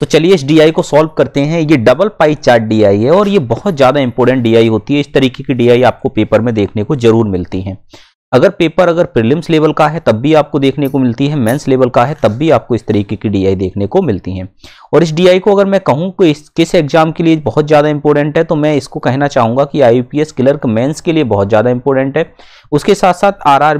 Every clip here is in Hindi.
तो चलिए इस डी को सॉल्व करते हैं ये डबल पाई चार्ट डीआई है और ये बहुत ज़्यादा इंपॉर्टेंट डीआई होती है इस तरीके की डी आपको पेपर में देखने को जरूर मिलती है अगर पेपर अगर प्रिलिम्स लेवल का है तब भी आपको देखने को मिलती है मेंस लेवल का है तब भी आपको इस तरीके की डीआई देखने को मिलती है और इस डी को अगर मैं कहूँ कि इस किस एग्जाम के लिए बहुत ज़्यादा इंपॉर्टेंट है तो मैं इसको कहना चाहूँगा कि आई क्लर्क मेंस के लिए बहुत ज़्यादा इंपॉर्टेंट है उसके साथ साथ आर आर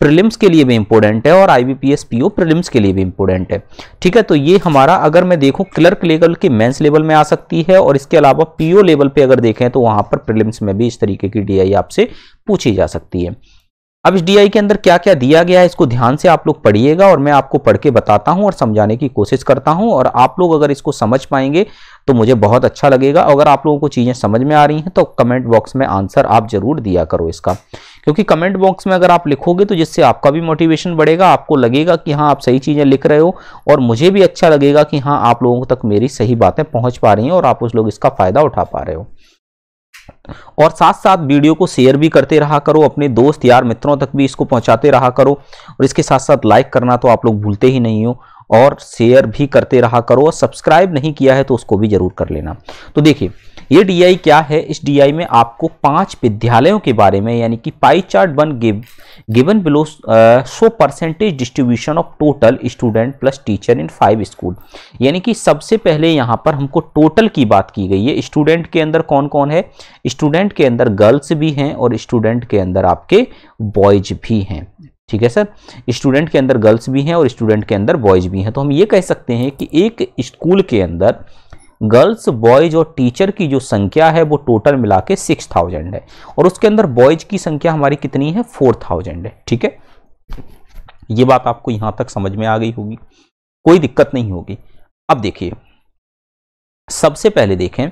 प्रीलिम्स के लिए भी इम्पोर्टेंट है और I PO P S P O prelims के लिए भी इम्पोर्टेंट है ठीक है तो ये हमारा अगर मैं देखूँ क्लर्क लेवल के मेंस लेवल में आ सकती है और इसके अलावा पी ओ लेवल पे अगर देखें तो वहाँ पर प्रीलिम्स में भी इस तरीके की डी आई आपसे पूछी जा सकती है अब इस डीआई के अंदर क्या क्या दिया गया है इसको ध्यान से आप लोग पढ़िएगा और मैं आपको पढ़ के बताता हूं और समझाने की कोशिश करता हूं और आप लोग अगर इसको समझ पाएंगे तो मुझे बहुत अच्छा लगेगा अगर आप लोगों को चीज़ें समझ में आ रही हैं तो कमेंट बॉक्स में आंसर आप ज़रूर दिया करो इसका क्योंकि कमेंट बॉक्स में अगर आप लिखोगे तो जिससे आपका भी मोटिवेशन बढ़ेगा आपको लगेगा कि हाँ आप सही चीज़ें लिख रहे हो और मुझे भी अच्छा लगेगा कि हाँ आप लोगों तक मेरी सही बातें पहुँच पा रही हैं और आप उस लोग इसका फ़ायदा उठा पा रहे हो और साथ साथ वीडियो को शेयर भी करते रहा करो अपने दोस्त यार मित्रों तक भी इसको पहुंचाते रहा करो और इसके साथ साथ लाइक करना तो आप लोग भूलते ही नहीं हो और शेयर भी करते रहा करो और सब्सक्राइब नहीं किया है तो उसको भी जरूर कर लेना तो देखिए ये डी क्या है इस डी में आपको पांच विद्यालयों के बारे में यानी कि pie chart one give given below so percentage distribution of total student plus teacher in five school यानी कि सबसे पहले यहाँ पर हमको टोटल की बात की गई है स्टूडेंट के अंदर कौन कौन है स्टूडेंट के अंदर गर्ल्स भी हैं और स्टूडेंट के अंदर आपके बॉयज भी हैं ठीक है सर स्टूडेंट के अंदर गर्ल्स भी हैं और स्टूडेंट के अंदर बॉयज भी हैं तो हम ये कह सकते हैं कि एक स्कूल के अंदर गर्ल्स बॉयज और टीचर की जो संख्या है वो टोटल मिला के सिक्स थाउजेंड है और उसके अंदर बॉयज की संख्या हमारी कितनी है फोर थाउजेंड है ठीक है ये बात आपको यहां तक समझ में आ गई होगी कोई दिक्कत नहीं होगी अब देखिए सबसे पहले देखें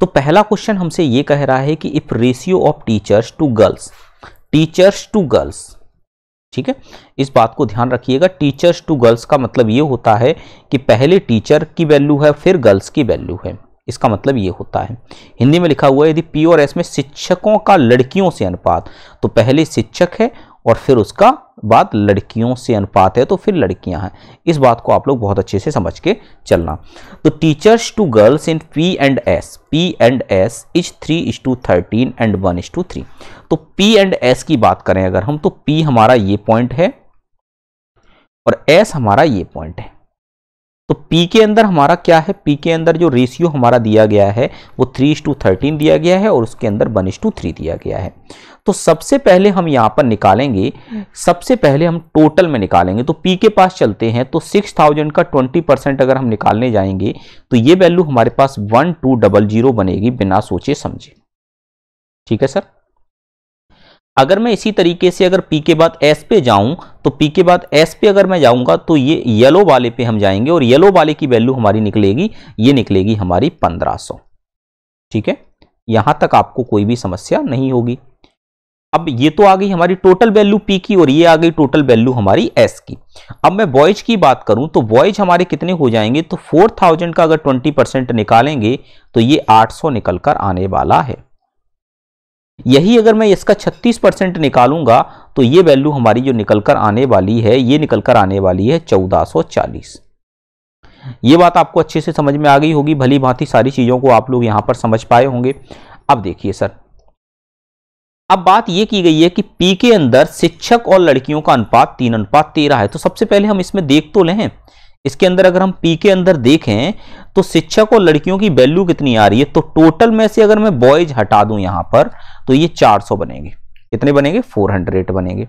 तो पहला क्वेश्चन हमसे ये कह रहा है कि if ratio of teachers to girls teachers to girls ठीक है इस बात को ध्यान रखिएगा टीचर्स टू गर्ल्स का मतलब ये होता है कि पहले टीचर की वैल्यू है फिर गर्ल्स की वैल्यू है इसका मतलब ये होता है हिंदी में लिखा हुआ है यदि पी और एस में शिक्षकों का लड़कियों से अनुपात तो पहले शिक्षक है और फिर उसका बात लड़कियों से अनुपात है तो फिर लड़कियां हैं इस बात को आप लोग बहुत अच्छे से समझ के चलना तो teachers to girls in P and S P and S is three is to thirteen and one is to three तो पी एंड एस की बात करें अगर हम तो पी हमारा ये पॉइंट है और एस हमारा ये पॉइंट है तो पी के अंदर हमारा क्या है पी के अंदर जो रेशियो हमारा दिया गया है वो थ्री टू थर्टीन दिया गया है और उसके अंदर वन टू थ्री दिया गया है तो सबसे पहले हम यहाँ पर निकालेंगे हम्म। सबसे पहले हम टोटल में निकालेंगे तो पी के पास चलते हैं तो सिक्स थाउजेंड का ट्वेंटी परसेंट अगर हम निकालने जाएंगे तो ये वैल्यू हमारे पास वन टू डबल जीरो बनेगी बिना सोचे समझे ठीक है सर अगर मैं इसी तरीके से अगर पी के बाद एस पे जाऊं तो पी के बाद एस पे अगर मैं जाऊंगा तो ये येलो वाले पे हम जाएंगे और येलो वाले की वैल्यू हमारी निकलेगी ये निकलेगी हमारी 1500 ठीक है यहां तक आपको कोई भी समस्या नहीं होगी अब ये तो आ गई हमारी टोटल वैल्यू पी की और ये आ गई टोटल वैल्यू हमारी एस की अब मैं बॉयज की बात करूं तो बॉयज हमारे कितने हो जाएंगे तो थाउजेंड का अगर ट्वेंटी परसेंट निकालेंगे तो ये आठ निकल कर आने वाला है यही अगर मैं इसका 36 परसेंट निकालूंगा तो ये वैल्यू हमारी जो निकलकर आने वाली है ये निकलकर आने वाली है 1440 ये बात आपको अच्छे से समझ में आ गई होगी भली भांति सारी चीज़ों को आप लोग यहां पर समझ पाए होंगे अब देखिए सर अब बात यह की गई है कि पी के अंदर शिक्षक और लड़कियों का अनुपात तीन अनुपात तेरह है तो सबसे पहले हम इसमें देख तो लें इसके अंदर अगर हम पी के अंदर देखें तो शिक्षक और लड़कियों की वैल्यू कितनी आ रही है तो टोटल में से अगर मैं बॉयज हटा दूं यहां पर तो ये 400 बनेंगे कितने बनेंगे 400 बनेंगे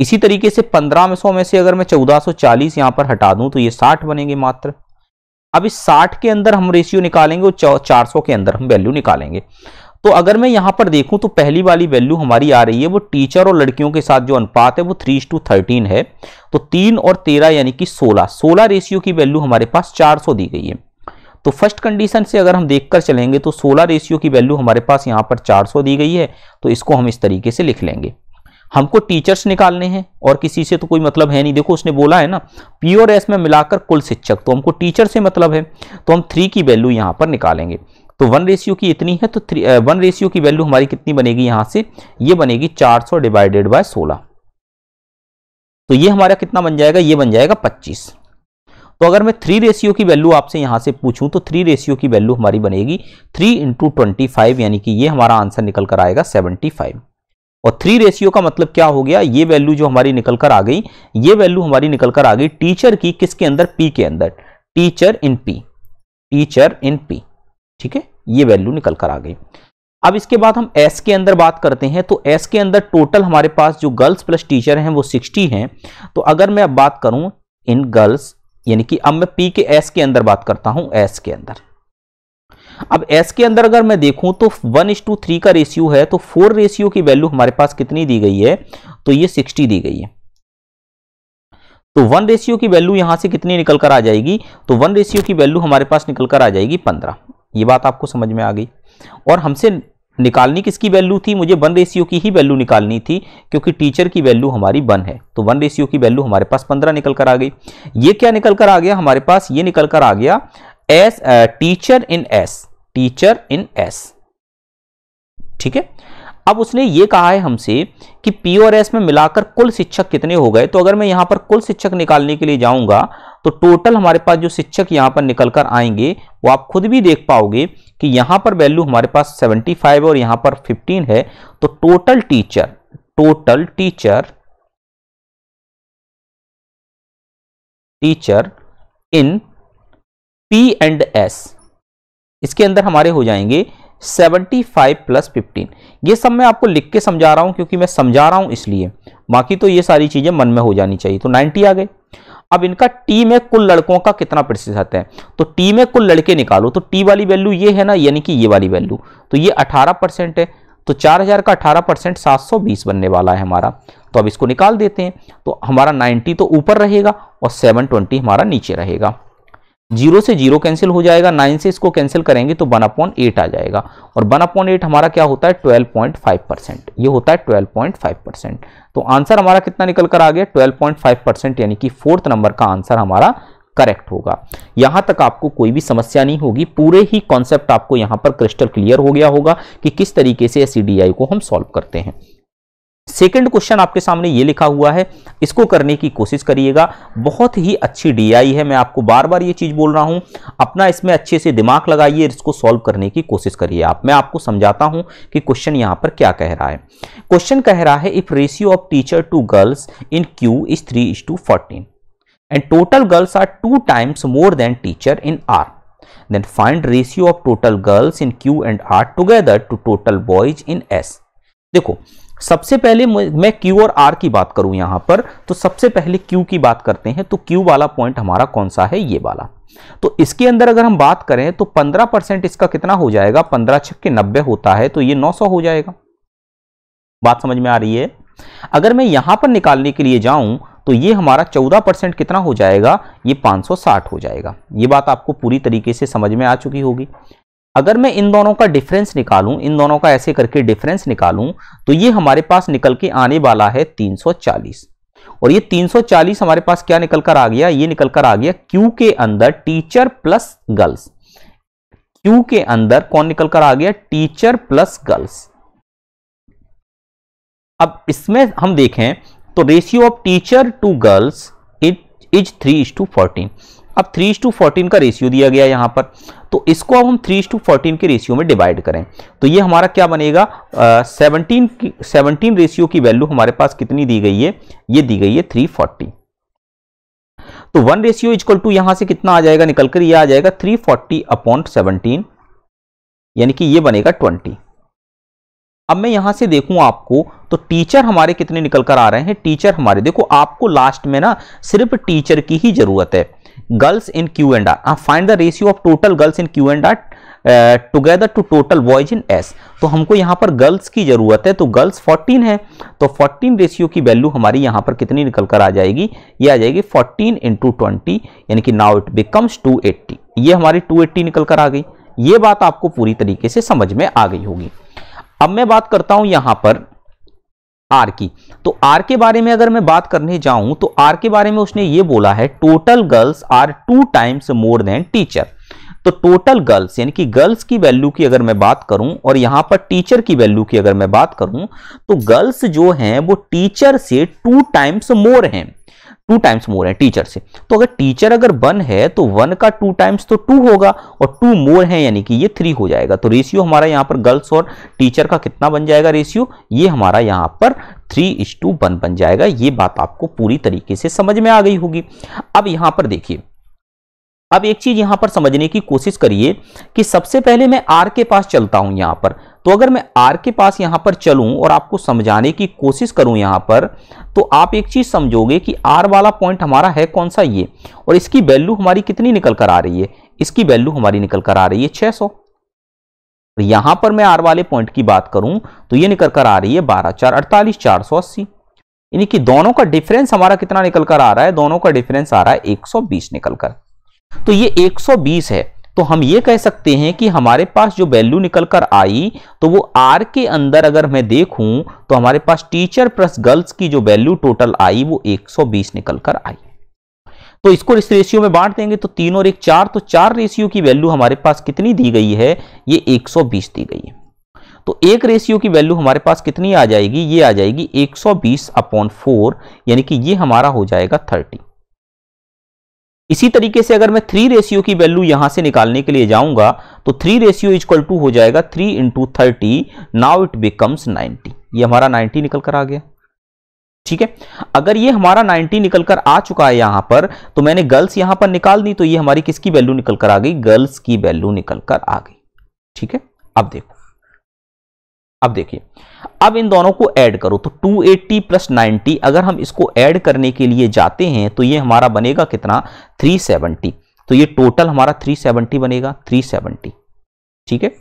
इसी तरीके से 1500 में से अगर मैं 1440 यहां पर हटा दूं तो ये 60 बनेंगे मात्र अब इस 60 के अंदर हम रेशियो निकालेंगे और 400 के अंदर हम वैल्यू निकालेंगे तो अगर मैं यहां पर देखूं तो पहली वाली वैल्यू हमारी आ रही है वो टीचर और लड़कियों के साथ जो अनुपात है वो थ्री टू थर्टीन है तो तीन और तेरह यानी कि सोलह सोलह रेशियो की वैल्यू हमारे पास चार सौ दी गई है तो फर्स्ट कंडीशन से अगर हम देखकर चलेंगे तो सोलह रेशियो की वैल्यू हमारे पास यहाँ पर 400 दी गई है तो इसको हम इस तरीके से लिख लेंगे हमको टीचर्स निकालने हैं और किसी से तो कोई मतलब है नहीं देखो उसने बोला है ना पी और एस में मिलाकर कुल शिक्षक तो हमको टीचर से मतलब है तो हम थ्री की वैल्यू यहाँ पर निकालेंगे तो वन रेशियो की इतनी है तो थ्री वन रेशियो की वैल्यू हमारी कितनी बनेगी यहाँ से ये बनेगी चार डिवाइडेड बाय सोलह तो ये हमारा कितना बन जाएगा ये बन जाएगा पच्चीस तो अगर मैं थ्री रेशियो की वैल्यू आपसे यहां से पूछूं तो थ्री रेशियो की वैल्यू हमारी बनेगी थ्री इंटू ट्वेंटी फाइव यानी कि ये हमारा आंसर निकल कर आएगा सेवेंटी फाइव और थ्री रेशियो का मतलब क्या हो गया ये वैल्यू जो हमारी निकल कर आ गई ये वैल्यू हमारी निकल कर आ गई टीचर की किसके अंदर पी के अंदर teacher in P teacher in P ठीक है ये वैल्यू निकल कर आ गई अब इसके बाद हम एस के अंदर बात करते हैं तो एस के अंदर टोटल हमारे पास जो गर्ल्स प्लस टीचर हैं वो सिक्सटी हैं तो अगर मैं अब बात करूं इन गर्ल्स यानी कि अब मैं पी के एस के अंदर बात करता हूं एस के अंदर अब एस के अंदर अगर मैं देखूं तो वन इस टू थ्री का रेशियो है तो फोर रेशियो की वैल्यू हमारे पास कितनी दी गई है तो ये सिक्सटी दी गई है तो वन रेशियो की वैल्यू यहां से कितनी निकल कर आ जाएगी तो वन रेशियो की वैल्यू हमारे पास निकल कर आ जाएगी पंद्रह ये बात आपको समझ में आ गई और हमसे निकालनी किसकी वैल्यू थी मुझे वन रेशियो की ही वैल्यू निकालनी थी क्योंकि टीचर की वैल्यू हमारी वन है तो वन रेशियो की वैल्यू हमारे पास पंद्रह निकल कर आ गई ये क्या निकल कर आ गया हमारे पास ये निकल कर आ गया S teacher in S teacher in S ठीक है अब उसने ये कहा है हमसे कि पी और एस में मिलाकर कुल शिक्षक कितने हो गए तो अगर मैं यहां पर कुल शिक्षक निकालने के लिए जाऊंगा तो टोटल हमारे पास जो शिक्षक यहाँ पर निकल कर आएंगे वो आप खुद भी देख पाओगे कि यहाँ पर वैल्यू हमारे पास 75 और यहाँ पर 15 है तो total teacher total teacher teacher in P and S इसके अंदर हमारे हो जाएंगे 75 प्लस 15 ये सब मैं आपको लिख के समझा रहा हूँ क्योंकि मैं समझा रहा हूँ इसलिए बाकी तो ये सारी चीज़ें मन में हो जानी चाहिए तो 90 आ गए अब इनका टी में कुल लड़कों का कितना प्रतिशत है तो टी में कुल लड़के निकालो तो टी वाली वैल्यू ये है ना यानी कि ये वाली वैल्यू तो ये अठारह परसेंट है तो चार हजार का अठारह परसेंट सात सौ बीस बनने वाला है हमारा तो अब इसको निकाल देते हैं तो हमारा नाइन्टी तो ऊपर रहेगा और सेवन ट्वेंटी हमारा नीचे रहेगा जीरो से जीरो कैंसिल हो जाएगा नाइन से इसको कैंसिल करेंगे तो वन अपॉन एट आ जाएगा और वन अपॉन एट हमारा क्या होता है ट्वेल्व पॉइंट फाइव परसेंट ये होता है ट्वेल्व पॉइंट फाइव परसेंट तो आंसर हमारा कितना निकल कर आ गया ट्वेल्व पॉइंट फाइव परसेंट यानी कि फोर्थ नंबर का आंसर हमारा करेक्ट होगा यहां तक आपको कोई भी समस्या नहीं होगी पूरे ही कॉन्सेप्ट आपको यहां पर क्रिस्टल क्लियर हो गया होगा कि किस तरीके से एस को हम सॉल्व करते हैं सेकंड क्वेश्चन आपके सामने ये लिखा हुआ है इसको करने की कोशिश करिएगा बहुत ही अच्छी डीआई है मैं आपको बार बार ये चीज़ बोल रहा हूँ अपना इसमें अच्छे से दिमाग लगाइए इसको सॉल्व करने की कोशिश करिए आप मैं आपको समझाता हूँ कि क्वेश्चन यहाँ पर क्या कह रहा है क्वेश्चन कह रहा है if ratio of teacher to girls in Q is three is to fourteen and total girls are two times more than teacher in R then find ratio of total girls in Q and R together to total boys in S देखो सबसे पहले मैं Q और R की बात करूं यहां पर तो सबसे पहले Q की बात करते हैं तो Q वाला पॉइंट हमारा कौन सा है ये वाला तो इसके अंदर अगर हम बात करें तो 15 परसेंट इसका कितना हो जाएगा 15 छक्के 90 होता है तो ये 900 हो जाएगा बात समझ में आ रही है अगर मैं यहां पर निकालने के लिए जाऊं तो ये हमारा 14 परसेंट कितना हो जाएगा ये 560 हो जाएगा ये बात आपको पूरी तरीके से समझ में आ चुकी होगी अगर मैं इन दोनों का डिफरेंस निकालूं इन दोनों का ऐसे करके डिफरेंस निकालूं तो ये हमारे पास निकल के आने वाला है 340 और ये 340 हमारे पास क्या निकल कर आ गया ये निकल कर आ गया क्यू के अंदर टीचर प्लस गर्ल्स क्यू के अंदर कौन निकल कर आ गया टीचर प्लस गर्ल्स अब इसमें हम देखें तो ratio of teacher to girls is three is to fourteen अब थ्री टू फोर्टीन का रेशियो दिया गया यहां पर तो इसको अब हम थ्री टू फोर्टीन के रेशियो में डिवाइड करें तो ये हमारा क्या बनेगा सेवनटीन सेवनटीन रेशियो की वैल्यू हमारे पास कितनी दी गई है ये दी गई है थ्री फोर्टी तो वन रेशियो इजक्वल टू यहां से कितना आ जाएगा निकलकर यह ये आ जाएगा थ्री फोर्टी अपॉन सेवनटीन यानी कि ये बनेगा ट्वेंटी अब मैं यहां से देखूं आपको तो टीचर हमारे कितने निकल कर आ रहे हैं टीचर हमारे देखो आपको लास्ट में ना सिर्फ टीचर की ही जरूरत है girls in Q and R आप find the ratio of total girls in Q and R together to total boys in S तो हमको यहाँ पर गर्ल्स की ज़रूरत है तो गर्ल्स 14 है तो 14 रेशियो की वैल्यू हमारी यहाँ पर कितनी निकल कर आ जाएगी ये आ जाएगी 14 इंटू ट्वेंटी यानी कि नाउ इट बिकम्स 280 ये हमारी 280 एट्टी निकल कर आ गई ये बात आपको पूरी तरीके से समझ में आ गई होगी अब मैं बात करता हूँ यहाँ पर आर की तो आर के बारे में अगर मैं बात करने जाऊं तो आर के बारे में उसने ये बोला है total girls are two times more than teacher तो टोटल गर्ल्स यानी कि गर्ल्स की वैल्यू की अगर मैं बात करूं और यहां पर टीचर की वैल्यू की अगर मैं बात करूं तो गर्ल्स जो हैं वो टीचर से टू टाइम्स मोर हैं टू टाइम्स मोर है टीचर से तो अगर टीचर अगर वन है तो वन का टू टाइम्स तो टू होगा और टू मोर है यानी कि ये थ्री हो जाएगा तो रेशियो हमारा यहाँ पर गर्ल्स और टीचर का कितना बन जाएगा रेशियो ये हमारा यहाँ पर थ्री इज टू वन बन जाएगा ये बात आपको पूरी तरीके से समझ में आ गई होगी अब यहाँ पर देखिए अब एक चीज यहां पर समझने की कोशिश करिए कि सबसे पहले मैं आर के पास चलता हूं यहां पर तो अगर मैं आर के पास यहां पर चलूं और आपको समझाने की कोशिश करूं यहां पर तो आप एक चीज समझोगे कि आर वाला पॉइंट हमारा है कौन सा ये और इसकी वैल्यू हमारी कितनी निकल कर आ रही है इसकी वैल्यू हमारी निकल कर आ रही है छह सौ यहां पर मैं आर वाले पॉइंट की बात करूं तो ये निकल कर आ रही है बारह चार अड़तालीस चार सौ अस्सी यानी कि दोनों का डिफरेंस हमारा कितना निकल कर आ रहा है दोनों का डिफरेंस आ रहा है एक सौ बीस निकलकर तो ये 120 है तो हम ये कह सकते हैं कि हमारे पास जो वैल्यू निकल कर आई तो वो आर के अंदर अगर मैं देखूं तो हमारे पास टीचर प्लस गर्ल्स की जो वैल्यू टोटल आई वो 120 निकल कर आई तो इसको इस रेशियो में बांट देंगे तो तीन और एक चार तो चार रेशियो की वैल्यू हमारे पास कितनी दी गई है ये 120 दी गई है तो एक रेशियो की वैल्यू हमारे पास कितनी आ जाएगी ये आ जाएगी 120 अपॉन फोर यानी कि ये हमारा हो जाएगा थर्टी इसी तरीके से अगर मैं थ्री रेशियो की वैल्यू यहां से निकालने के लिए जाऊंगा तो थ्री रेशियो इजक्वल टू हो जाएगा three into thirty now it becomes ninety ये हमारा नाइन्टी निकल कर आ गया ठीक है अगर ये हमारा नाइनटी निकल कर आ चुका है यहां पर तो मैंने गर्ल्स यहां पर निकाल दी तो ये हमारी किसकी वैल्यू निकल कर आ गई गर्ल्स की वैल्यू निकल कर आ गई ठीक है अब देखो अब देखिए अब इन दोनों को ऐड करो तो 280 एट्टी प्लस नाइन्टी अगर हम इसको ऐड करने के लिए जाते हैं तो ये हमारा बनेगा कितना 370 तो ये टोटल हमारा 370 बनेगा 370 ठीक है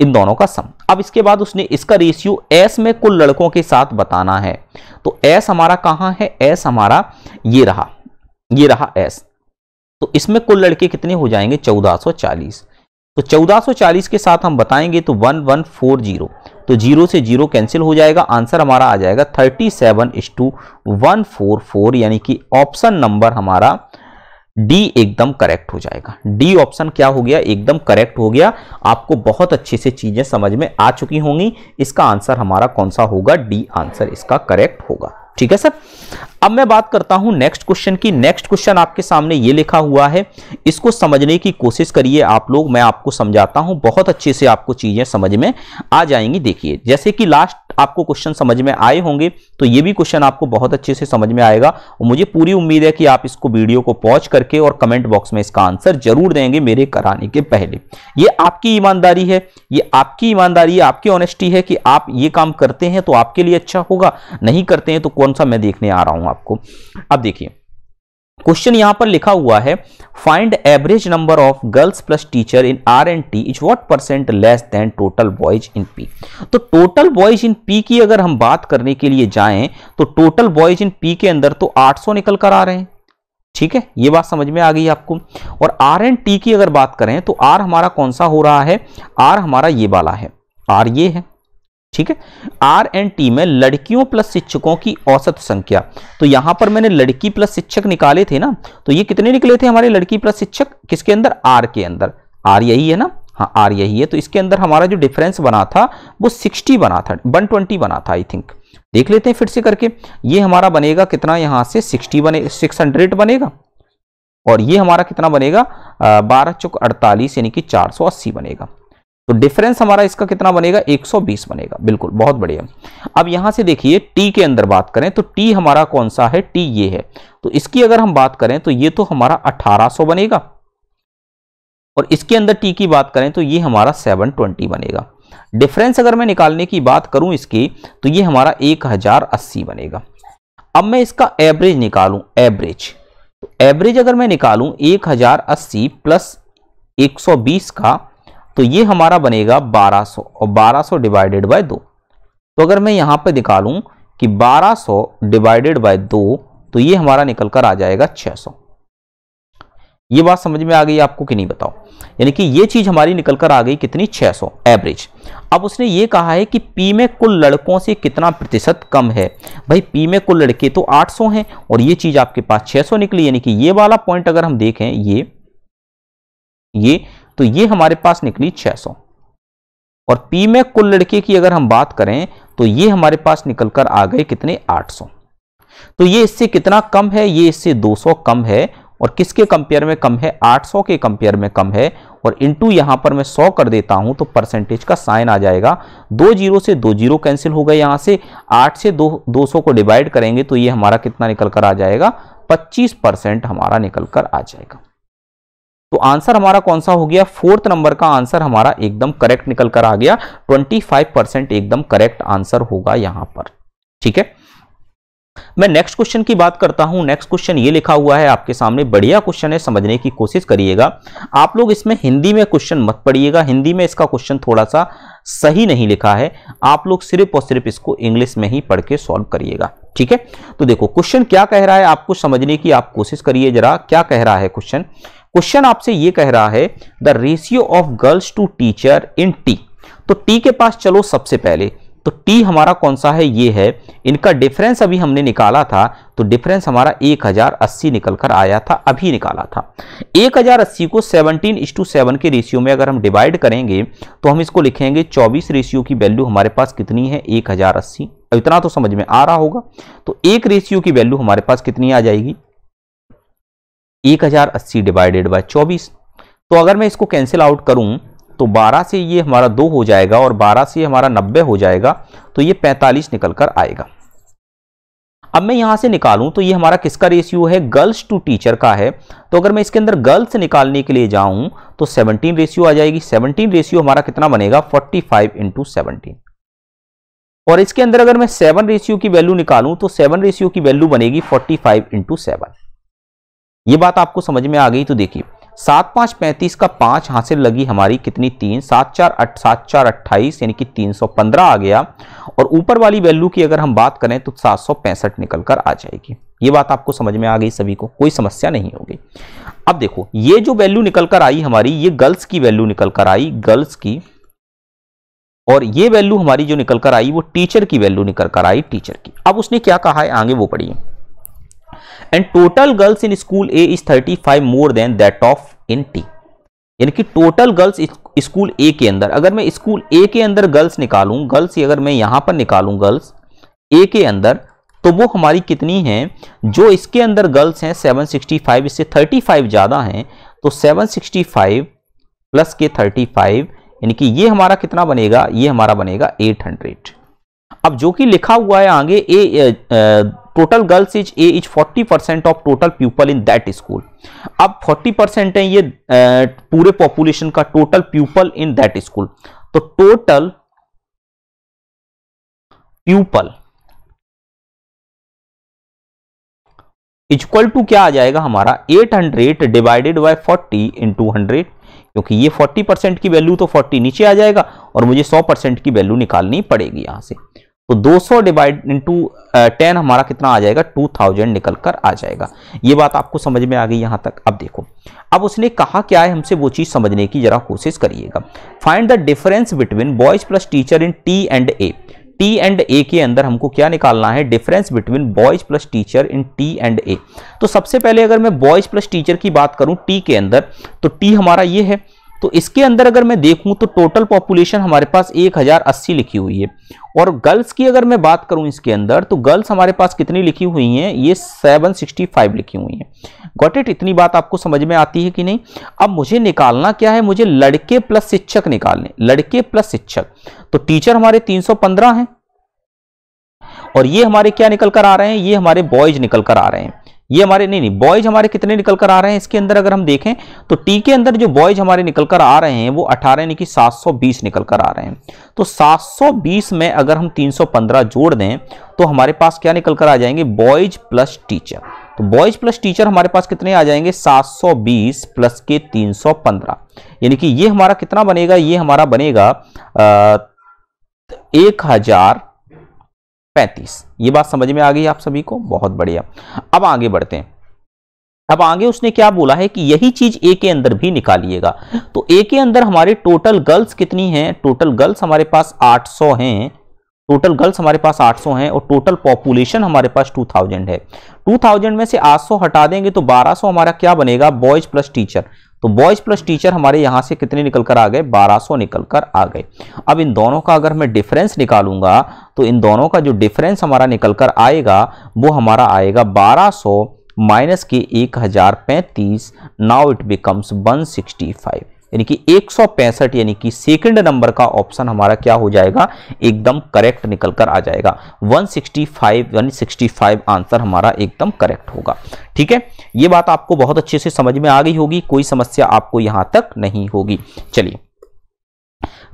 इन दोनों का सम अब इसके बाद उसने इसका रेशियो एस में कुल लड़कों के साथ बताना है तो एस हमारा कहां है एस हमारा ये रहा ये रहा एस तो इसमें कुल लड़के कितने हो जाएंगे चौदह तो 1440 के साथ हम बताएंगे तो 1140 तो जीरो से जीरो कैंसिल हो जाएगा आंसर हमारा आ जाएगा 37 सेवन इस टू वन फोर फोर यानी कि ऑप्शन नंबर हमारा डी एकदम करेक्ट हो जाएगा डी ऑप्शन क्या हो गया एकदम करेक्ट हो गया आपको बहुत अच्छे से चीजें समझ में आ चुकी होंगी इसका आंसर हमारा कौन सा होगा डी आंसर इसका करेक्ट होगा ठीक है सर अब मैं बात करता हूं नेक्स्ट क्वेश्चन की नेक्स्ट क्वेश्चन आपके सामने ये लिखा हुआ है इसको समझने की कोशिश करिए आप लोग मैं आपको समझाता हूं बहुत अच्छे से आपको चीजें समझ में आ जाएंगी देखिए जैसे कि लास्ट आपको क्वेश्चन समझ में आए होंगे तो ये भी क्वेश्चन आपको बहुत अच्छे से समझ में आएगा और मुझे पूरी उम्मीद है कि आप इसको वीडियो को पॉज करके और कमेंट बॉक्स में इसका आंसर जरूर देंगे मेरे कराने के पहले ये आपकी ईमानदारी है ये आपकी ईमानदारी आपकी ऑनेस्टी है कि आप ये काम करते हैं तो आपके लिए अच्छा होगा नहीं करते हैं तो कौन सा मैं देखने आ रहा हूं आपको अब देखिए क्वेश्चन यहां पर लिखा हुआ है find average number of girls plus teacher in R and T is what percent less than total boys in P तो टोटल बॉयज इन पी की अगर हम बात करने के लिए जाएं तो टोटल बॉयज इन पी के अंदर तो 800 निकल कर आ रहे हैं ठीक है ये बात समझ में आ गई आपको और आर एंड टी की अगर बात करें तो आर हमारा कौन सा हो रहा है आर हमारा ये वाला है आर ये है ठीक है आर एंड टी में लड़कियों प्लस शिक्षकों की औसत संख्या तो यहां पर मैंने लड़की प्लस शिक्षक निकाले थे ना तो ये कितने निकले थे हमारे लड़की प्लस शिक्षक किसके अंदर आर के अंदर आर यही है ना हाँ आर यही है तो इसके अंदर हमारा जो डिफरेंस बना था वो सिक्सटी बना था वन ट्वेंटी बना था आई थिंक देख लेते हैं फिर से करके ये हमारा बनेगा कितना यहां से सिक्सटी बने सिक्स हंड्रेड बनेगा और ये हमारा कितना बनेगा बारह चौक अड़तालीस यानी कि चार सौ अस्सी बनेगा तो डिफरेंस हमारा इसका कितना बनेगा 120 बनेगा बिल्कुल बहुत बढ़िया अब यहां से देखिए टी के अंदर बात करें तो टी हमारा कौन सा है टी ये है तो इसकी अगर हम बात करें तो ये तो हमारा 1800 बनेगा और इसके अंदर टी की बात करें तो ये हमारा 720 बनेगा डिफरेंस अगर मैं निकालने की बात करूं इसकी तो ये हमारा अस्सी बनेगा अब मैं इसका एवरेज निकालूं एवरेज एवरेज तो अगर मैं निकालूं अस्सी प्लस बीस का तो ये हमारा बनेगा 1200 और 1200 डिवाइडेड बाय दो तो अगर मैं यहाँ पे लू कि 1200 डिवाइडेड बाय दो तो ये हमारा निकल कर आ जाएगा 600 ये बात समझ में आ गई आपको कि नहीं बताओ यानी कि ये चीज़ हमारी निकल कर आ गई कितनी 600 एवरेज अब उसने ये कहा है कि पी में कुल लड़कों से कितना प्रतिशत कम है भाई पी में कुल लड़के तो आठ हैं और ये चीज़ आपके पास 600 निकली यानी कि ये वाला पॉइंट अगर हम देखें ये ये तो ये हमारे पास निकली 600 और पी में कुल लड़के की अगर हम बात करें तो ये हमारे पास निकलकर आ गए कितने 800 तो ये इससे कितना कम है ये इससे 200 कम है और किसके कंपेयर में कम है 800 के कंपेयर में कम है और इनटू यहां पर मैं 100 कर देता हूं तो परसेंटेज का साइन आ जाएगा दो जीरो से दो जीरो कैंसिल हो गए यहां से आठ से दो दो सौ को डिवाइड करेंगे तो ये हमारा कितना निकल कर आ जाएगा पच्चीस परसेंट हमारा निकल कर आ जाएगा तो आंसर हमारा कौन सा हो गया फोर्थ नंबर का आंसर हमारा एकदम करेक्ट निकल कर आ गया 25 परसेंट एकदम करेक्ट आंसर होगा यहां पर ठीक है मैं नेक्स्ट क्वेश्चन की बात करता हूं नेक्स्ट क्वेश्चन ये लिखा हुआ है आपके सामने बढ़िया क्वेश्चन है समझने की कोशिश करिएगा आप लोग इसमें हिंदी में क्वेश्चन मत पढ़िएगा हिंदी में इसका क्वेश्चन थोड़ा सा सही नहीं लिखा है आप लोग सिर्फ और सिर्फ इसको इंग्लिश में ही पढ़ के सॉल्व करिएगा ठीक है तो देखो क्वेश्चन क्या कह रहा है आपको समझने की आप कोशिश करिए जरा क्या कह रहा है क्वेश्चन क्वेश्चन आपसे ये कह रहा है the ratio of girls to teacher in T तो टी के पास चलो सबसे पहले तो टी हमारा कौन सा है ये है इनका डिफरेंस अभी हमने निकाला था तो डिफरेंस हमारा 1080 निकल कर आया था अभी निकाला था 1080 को 17 इस टू सेवन के रेशियो में अगर हम डिवाइड करेंगे तो हम इसको लिखेंगे 24 रेशियो की वैल्यू हमारे पास कितनी है 1080 इतना तो समझ में आ रहा होगा तो एक रेशियो की वैल्यू हमारे पास कितनी आ जाएगी एक हज़ार अस्सी डिवाइडेड बाय चौबीस तो अगर मैं इसको कैंसिल आउट करूं तो 12 से ये हमारा दो हो जाएगा और 12 से हमारा 90 हो जाएगा तो ये 45 निकल कर आएगा अब मैं यहां से निकालूं तो ये हमारा किसका रेशियो है गर्ल्स टू टीचर का है तो अगर मैं इसके अंदर गर्ल्स निकालने के लिए जाऊं तो 17 रेशियो आ जाएगी 17 रेशियो हमारा कितना बनेगा 45 फाइव इंटू और इसके अंदर अगर मैं 7 रेशियो की वैल्यू निकालूं तो 7 रेशियो की वैल्यू बनेगी 45 फाइव इंटू सेवन ये बात आपको समझ में आ गई तो देखिए सात पाँच पैंतीस का पाँच हासिल लगी हमारी कितनी तीन सात चार अट सात चार अट्ठाईस यानी कि तीन सौ पंद्रह आ गया और ऊपर वाली वैल्यू की अगर हम बात करें तो सात सौ पैंसठ निकल कर आ जाएगी ये बात आपको समझ में आ गई सभी को कोई समस्या नहीं होगी अब देखो ये जो वैल्यू निकल कर आई हमारी ये गर्ल्स की वैल्यू निकल कर आई गर्ल्स की और ये वैल्यू हमारी जो निकल कर आई वो टीचर की वैल्यू निकल कर आई टीचर की अब उसने क्या कहा है आगे वो पढ़िए and total girls in school A is 35 more than that of in T यानी कि टोटल गर्ल्स स्कूल ए के अंदर अगर मैं स्कूल ए के अंदर गर्ल्स निकालूं गर्ल्स अगर मैं यहां पर निकालूं गर्ल्स ए के अंदर तो वो हमारी कितनी हैं जो इसके अंदर गर्ल्स हैं 765 इससे 35 ज़्यादा हैं तो 765 प्लस के 35 यानी कि ये हमारा कितना बनेगा ये हमारा बनेगा 800 अब जो कि लिखा हुआ है आगे A, A, A total girls is A is 40 percent of total people in that school अब 40 परसेंट है ये पूरे पॉपुलेशन का total people in that school तो टोटल प्यूपल इक्वल टू क्या आ जाएगा हमारा 800 डिवाइडेड बाय 40 इंटू हंड्रेड क्योंकि ये 40 परसेंट की वैल्यू तो 40 नीचे आ जाएगा और मुझे 100 परसेंट की वैल्यू निकालनी पड़ेगी यहां से तो 200 डिवाइड इंटू टेन हमारा कितना आ जाएगा 2000 निकल कर आ जाएगा ये बात आपको समझ में आ गई यहाँ तक अब देखो अब उसने कहा क्या है हमसे वो चीज़ समझने की जरा कोशिश करिएगा find the difference between boys plus teacher in T and A T and A के अंदर हमको क्या निकालना है difference between boys plus teacher in T and A तो सबसे पहले अगर मैं बॉयज प्लस टीचर की बात करूं टी के अंदर तो टी हमारा ये है तो इसके अंदर अगर मैं देखूं तो टोटल पॉपुलेशन हमारे पास 1080 लिखी हुई है और गर्ल्स की अगर मैं बात करूं इसके अंदर तो गर्ल्स हमारे पास कितनी लिखी हुई हैं ये 765 लिखी हुई हैं गॉट इट इतनी बात आपको समझ में आती है कि नहीं अब मुझे निकालना क्या है मुझे लड़के प्लस शिक्षक निकालने लड़के प्लस शिक्षक तो टीचर हमारे पंद्रह हैं और ये हमारे क्या निकल कर आ रहे हैं ये हमारे बॉयज निकल कर आ रहे हैं ये हमारे नहीं नहीं बॉयज हमारे कितने निकल कर आ रहे हैं इसके अंदर अगर हम देखें तो टी के अंदर जो बॉयज हमारे निकल कर आ रहे हैं वो 18 यानी कि 720 निकल कर आ रहे हैं तो 720 में अगर हम 315 जोड़ दें तो हमारे पास क्या निकल कर आ जाएंगे बॉयज प्लस टीचर तो बॉयज प्लस टीचर हमारे पास कितने आ जाएंगे 720 प्लस के 315 यानी कि ये हमारा कितना बनेगा ये हमारा बनेगा एक हजार पैंतीस ये बात समझ में आ गई आप सभी को बहुत बढ़िया अब आगे बढ़ते हैं अब आगे उसने क्या बोला है कि यही चीज ए के अंदर भी निकालिएगा तो ए के अंदर हमारे टोटल गर्ल्स कितनी हैं टोटल गर्ल्स हमारे पास 800 हैं टोटल गर्ल्स हमारे पास 800 हैं और टोटल पॉपुलेशन हमारे पास 2000 है 2000 में से 800 हटा देंगे तो 1200 हमारा क्या बनेगा बॉयज प्लस टीचर तो बॉयज प्लस टीचर हमारे यहाँ से कितने निकल कर आ गए 1200 निकल कर आ गए अब इन दोनों का अगर मैं डिफरेंस निकालूंगा तो इन दोनों का जो डिफरेंस हमारा निकल कर आएगा वो हमारा आएगा 1200 माइनस के पैंतीस नाउ इट बिकम्स 165 यानी कि एक यानी कि सेकंड नंबर का ऑप्शन हमारा क्या हो जाएगा एकदम करेक्ट निकल कर आ जाएगा 165 165 आंसर हमारा एकदम करेक्ट होगा ठीक है ये बात आपको बहुत अच्छे से समझ में आ गई होगी कोई समस्या आपको यहां तक नहीं होगी चलिए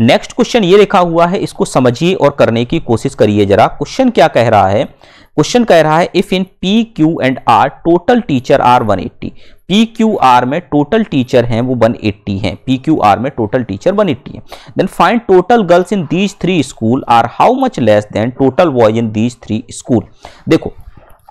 नेक्स्ट क्वेश्चन ये लिखा हुआ है इसको समझिए और करने की कोशिश करिए जरा क्वेश्चन क्या कह रहा है क्वेश्चन कह रहा है if in P Q and R total teacher are 180 P Q R में टोटल टीचर हैं वो 180 हैं पी क्यू आर में टोटल टीचर 180 हैं then find total girls in these three school are how much less than total boys in these three school देखो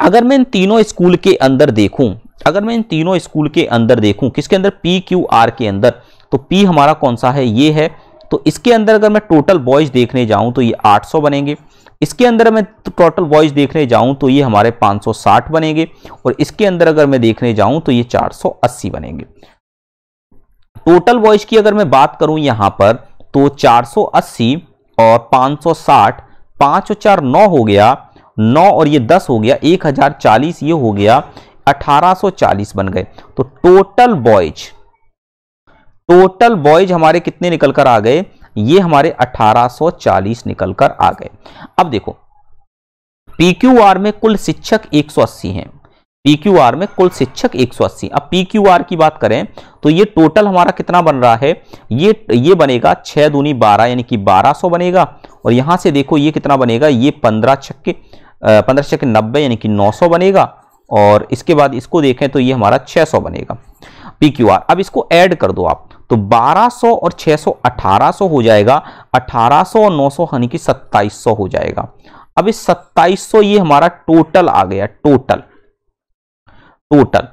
अगर मैं इन तीनों स्कूल के अंदर देखूं अगर मैं इन तीनों स्कूल के अंदर देखूं किसके अंदर पी क्यू आर के अंदर तो पी हमारा कौन सा है ये है तो इसके अंदर अगर मैं टोटल बॉयज़ देखने जाऊं तो ये 800 बनेंगे इसके अंदर मैं टोटल बॉयज़ देखने जाऊं तो ये हमारे 560 बनेंगे और इसके अंदर अगर मैं देखने जाऊं तो ये 480 बनेंगे टोटल बॉयज़ की अगर मैं बात करूं यहां पर तो 480 और 560 साठ और चार नौ हो गया नौ और ये दस हो गया एक हज़ार चालीस ये हो गया अठारह सौ चालीस बन गए तो टोटल बॉयज टोटल बॉयज हमारे कितने निकल कर आ गए ये हमारे 1840 निकल कर आ गए अब देखो पीक्यूआर में कुल शिक्षक 180 हैं पीक्यूआर में कुल शिक्षक 180 अब पीक्यूआर की बात करें तो ये टोटल हमारा कितना बन रहा है ये ये बनेगा छह दूनी बारह यानी कि 1200 बनेगा और यहां से देखो ये कितना बनेगा ये पंद्रह छक्के पंद्रह छक्के नब्बे यानी कि नौ बनेगा और इसके बाद इसको देखें तो ये हमारा छह बनेगा पी क्यू आर अब इसको ऐड कर दो आप तो 1200 और 600 1800 हो जाएगा 1800 और 900 यानी कि 2700 हो जाएगा अब इस 2700 ये हमारा टोटल आ गया टोटल टोटल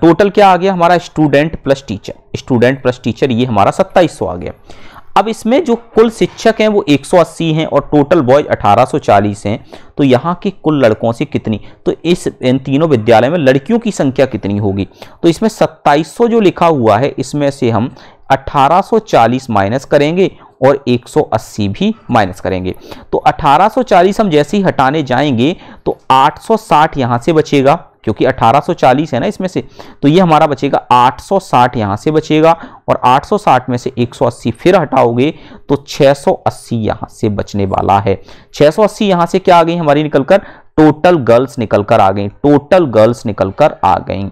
टोटल क्या आ गया हमारा student plus teacher student plus teacher ये हमारा 2700 आ गया अब इसमें जो कुल शिक्षक हैं वो 180 हैं और टोटल बॉयज 1840 हैं तो यहाँ के कुल लड़कों से कितनी तो इस इन तीनों विद्यालय में लड़कियों की संख्या कितनी होगी तो इसमें 2700 जो लिखा हुआ है इसमें से हम 1840 माइनस करेंगे और 180 भी माइनस करेंगे तो 1840 हम जैसे ही हटाने जाएंगे तो 860 यहाँ से बचेगा क्योंकि 1840 है ना इसमें से तो ये हमारा बचेगा 860 यहाँ से बचेगा और 860 में से 180 फिर हटाओगे तो 680 यहाँ से बचने वाला है 680 यहाँ से क्या आ गई हमारी निकलकर टोटल गर्ल्स निकलकर आ गई टोटल गर्ल्स निकलकर आ गई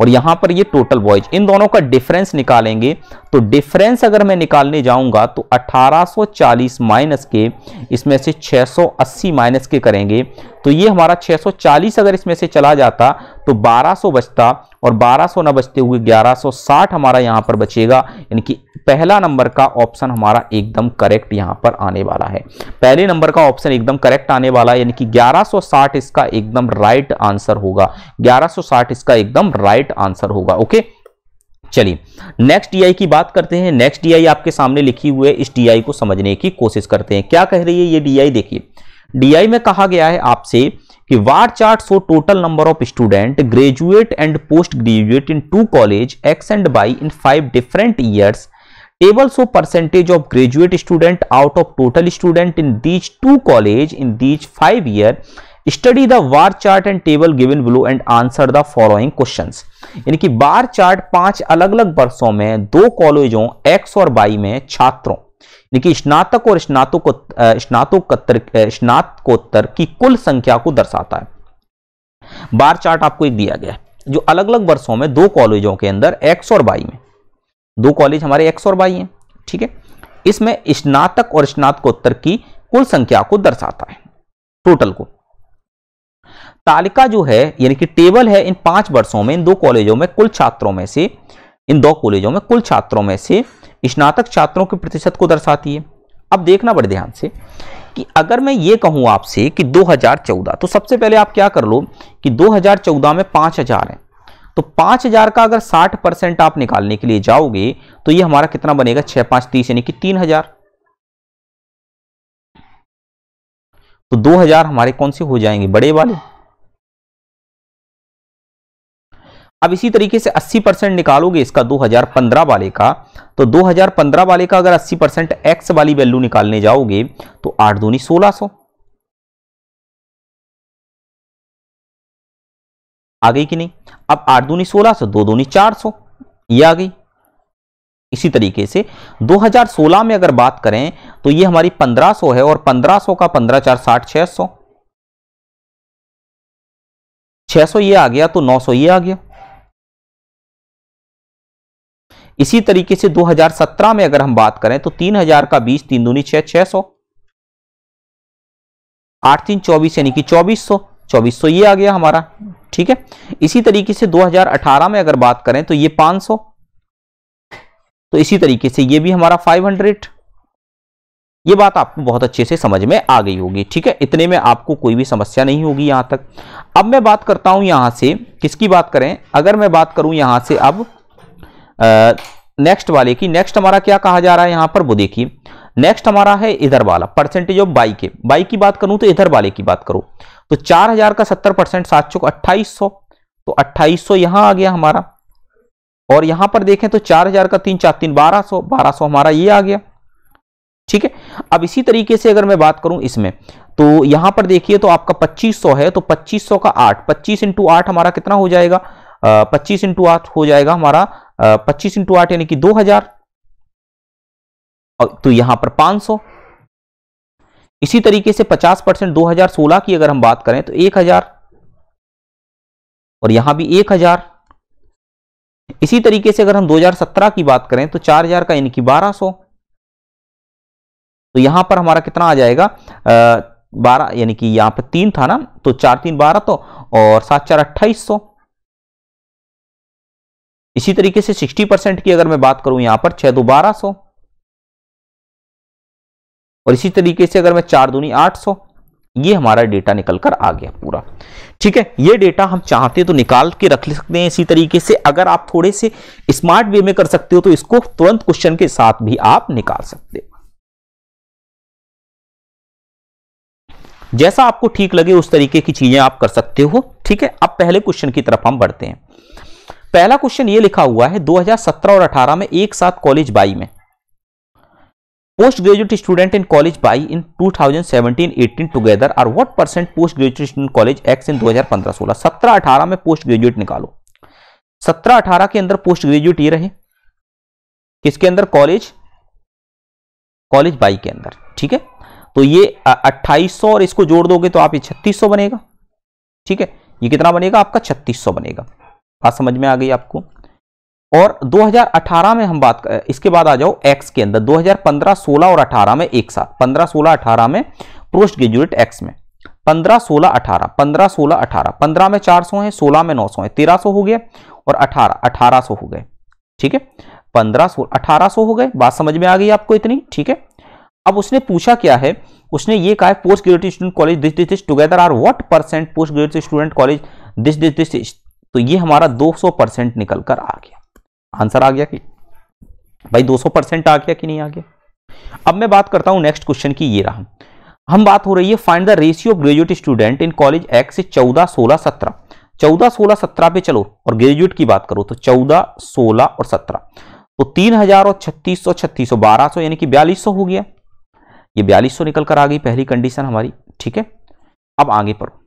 और यहां पर ये टोटल बॉयज इन दोनों का डिफरेंस निकालेंगे तो डिफरेंस अगर मैं निकालने जाऊंगा तो 1840 माइनस के इसमें से 680 माइनस के करेंगे तो ये हमारा 640 अगर इसमें से चला जाता तो 1200 बचता और 1200 ना बचते हुए 1160 हमारा यहाँ पर बचेगा यानी कि पहला नंबर का ऑप्शन हमारा एकदम करेक्ट यहाँ पर आने वाला है पहले नंबर का ऑप्शन एकदम करेक्ट आने वाला है यानी कि 1160 इसका एकदम राइट आंसर होगा 1160 इसका एकदम राइट आंसर होगा ओके चलिए नेक्स्ट टीआई e की बात करते हैं नेक्स्ट टीआई e आपके सामने लिखी हुई है इस टीआई को समझने की कोशिश करते हैं क्या कह रही है ये डीआई देखिए डीआई में कहा गया है आपसे कि bar chart so total number of student graduate and post graduate in two college X and Y in five different years table so percentage of graduate student out of total student in these two college in these five year study the bar chart and table given below and answer the following question यानी कि बार चार्ट पांच अलग अलग वर्षों में दो कॉलेजों एक्स और बाई में छात्रों यानी कि स्नातक और स्नातक स्नातकोत्तर स्नातकोत्तर की कुल संख्या को दर्शाता है बार चार्ट आपको एक दिया गया है जो अलग अलग वर्षों में दो कॉलेजों के अंदर एक्स और बाई में दो कॉलेज हमारे एक्स और बाई हैं ठीक है इसमें स्नातक और स्नातकोत्तर की कुल संख्या को दर्शाता है टोटल को तालिका जो है यानी कि टेबल है इन पांच वर्षों में इन दो कॉलेजों में कुल छात्रों में से इन दो कॉलेजों में कुल छात्रों में से स्नातक छात्रों के प्रतिशत को दर्शाती है अब देखना बड़े ध्यान से कि अगर मैं ये कहूँ आपसे कि 2014 तो सबसे पहले आप क्या कर लो कि 2014 में 5000 है तो 5000 का अगर 60 परसेंट आप निकालने के लिए जाओगे तो ये हमारा कितना बनेगा छह पांच तीस यानी कि 3000 तो 2000 हमारे कौन से हो जाएंगे बड़े वाले अब इसी तरीके से 80 परसेंट निकालोगे इसका 2015 वाले का तो 2015 वाले का अगर 80 परसेंट एक्स वाली वैल्यू निकालने जाओगे तो आठ दूनी सोलह सो आ गई कि नहीं अब आठ दूनी सोलह सो दो दूनी चार सो ये आ गई इसी तरीके से 2016 में अगर बात करें तो ये हमारी 1500 है और 1500 का पंद्रह चार साठ छह सौ ये आ गया तो 900 ये आ गया इसी तरीके से 2017 में अगर हम बात करें तो 3000 का बीस तीन दूनी छह छह सौ आठ तीन चौबीस यानी कि चौबीस सौ चौबीस सौ ये आ गया हमारा ठीक है इसी तरीके से 2018 में अगर बात करें तो ये 500 तो इसी तरीके से ये भी हमारा 500 ये बात आपको बहुत अच्छे से समझ में आ गई होगी ठीक है इतने में आपको कोई भी समस्या नहीं होगी यहां तक अब मैं बात करता हूं यहां से किसकी बात करें अगर मैं बात करूं यहां से अब नेक्स्ट वाले की नेक्स्ट हमारा क्या कहा जा रहा है यहां पर वो देखिए नेक्स्ट हमारा है इधर वाला परसेंटेज ऑफ बाई के बाई की बात करूं तो इधर वाले की बात करूं तो चार हजार का सत्तर परसेंट सात चौक अट्ठाईस सौ तो अट्ठाईस सौ यहां आ गया हमारा और यहां पर देखें तो चार हजार का तीन चार तीन बारह सौ बारह सौ हमारा ये आ गया ठीक है अब इसी तरीके से अगर मैं बात करूं इसमें तो यहां पर देखिए तो आपका सौ है तो सौ का आठ पच्चीस इंटू आठ हमारा कितना हो जाएगा पच्चीस इंटू आठ हो जाएगा हमारा पच्चीस इंटू आठ यानी कि दो हजार तो यहां पर पांच सौ इसी तरीके से पचास परसेंट दो हजार सोलह की अगर हम बात करें तो एक हजार और यहां भी एक हजार इसी तरीके से अगर हम 2017 की बात करें तो 4000 का यानी कि 1200 तो यहां पर हमारा कितना आ जाएगा बारह यानी कि यहां पर तीन था ना तो चार तीन बारह तो और सात चार अट्ठाईस सौ इसी तरीके से 60 परसेंट की अगर मैं बात करूं यहां पर छह दो बारह सौ और इसी तरीके से अगर मैं चार दूनी आठ सौ ये हमारा डेटा निकल कर आ गया पूरा ठीक है ये डेटा हम चाहते तो निकाल के रख सकते हैं इसी तरीके से अगर आप थोड़े से स्मार्ट वे में कर सकते हो तो इसको तुरंत क्वेश्चन के साथ भी आप निकाल सकते हो जैसा आपको ठीक लगे उस तरीके की चीजें आप कर सकते हो ठीक है अब पहले क्वेश्चन की तरफ हम बढ़ते हैं पहला क्वेश्चन ये लिखा हुआ है 2017 और 18 में एक साथ कॉलेज बाई में post graduate student in college Y in 2017-18 together are what percent post graduate student college X in 2015-16 17-18 में पोस्ट ग्रेजुएट निकालो 17-18 के अंदर पोस्ट ग्रेजुएट ये रहे किसके अंदर कॉलेज कॉलेज बाई के अंदर ठीक है तो ये अट्ठाईस और इसको जोड़ दोगे तो आप ये छत्तीस बनेगा ठीक है ये कितना बनेगा आपका छत्तीस बनेगा बात समझ में आ गई आपको और 2018 में हम बात इसके बाद आ जाओ एक्स के अंदर 2015 16 और 18 में एक साथ 15 16 18 में पोस्ट ग्रेजुएट एक्स में 15 16 18 15 16 18 15 में 400 है 16 में 900 है 1300 हो गया और 18 1800 हो गए ठीक है 15 सो अठारह हो गए बात समझ में आ गई आपको इतनी ठीक है अब उसने पूछा क्या है उसने ये कहा post graduate student college this this this together are what percent post graduate student college this this this तो ये हमारा 200 परसेंट निकल कर आ गया आंसर आ गया कि भाई 200 परसेंट आ गया कि नहीं आ गया अब मैं बात करता हूं नेक्स्ट क्वेश्चन की ये रहा हम बात हो रही है find the ratio of graduate student in college X चौदह सोलह सत्रह चौदह सोलह सत्रह पे चलो और ग्रेजुएट की बात करो तो चौदह सोलह और सत्रह तो तीन हजार और छत्तीस सौ छत्तीस सौ बारह सौ यानी कि बयालीस सौ हो गया ये बयालीस सौ निकल कर आ गई पहली कंडीशन हमारी ठीक है अब आगे पढ़ो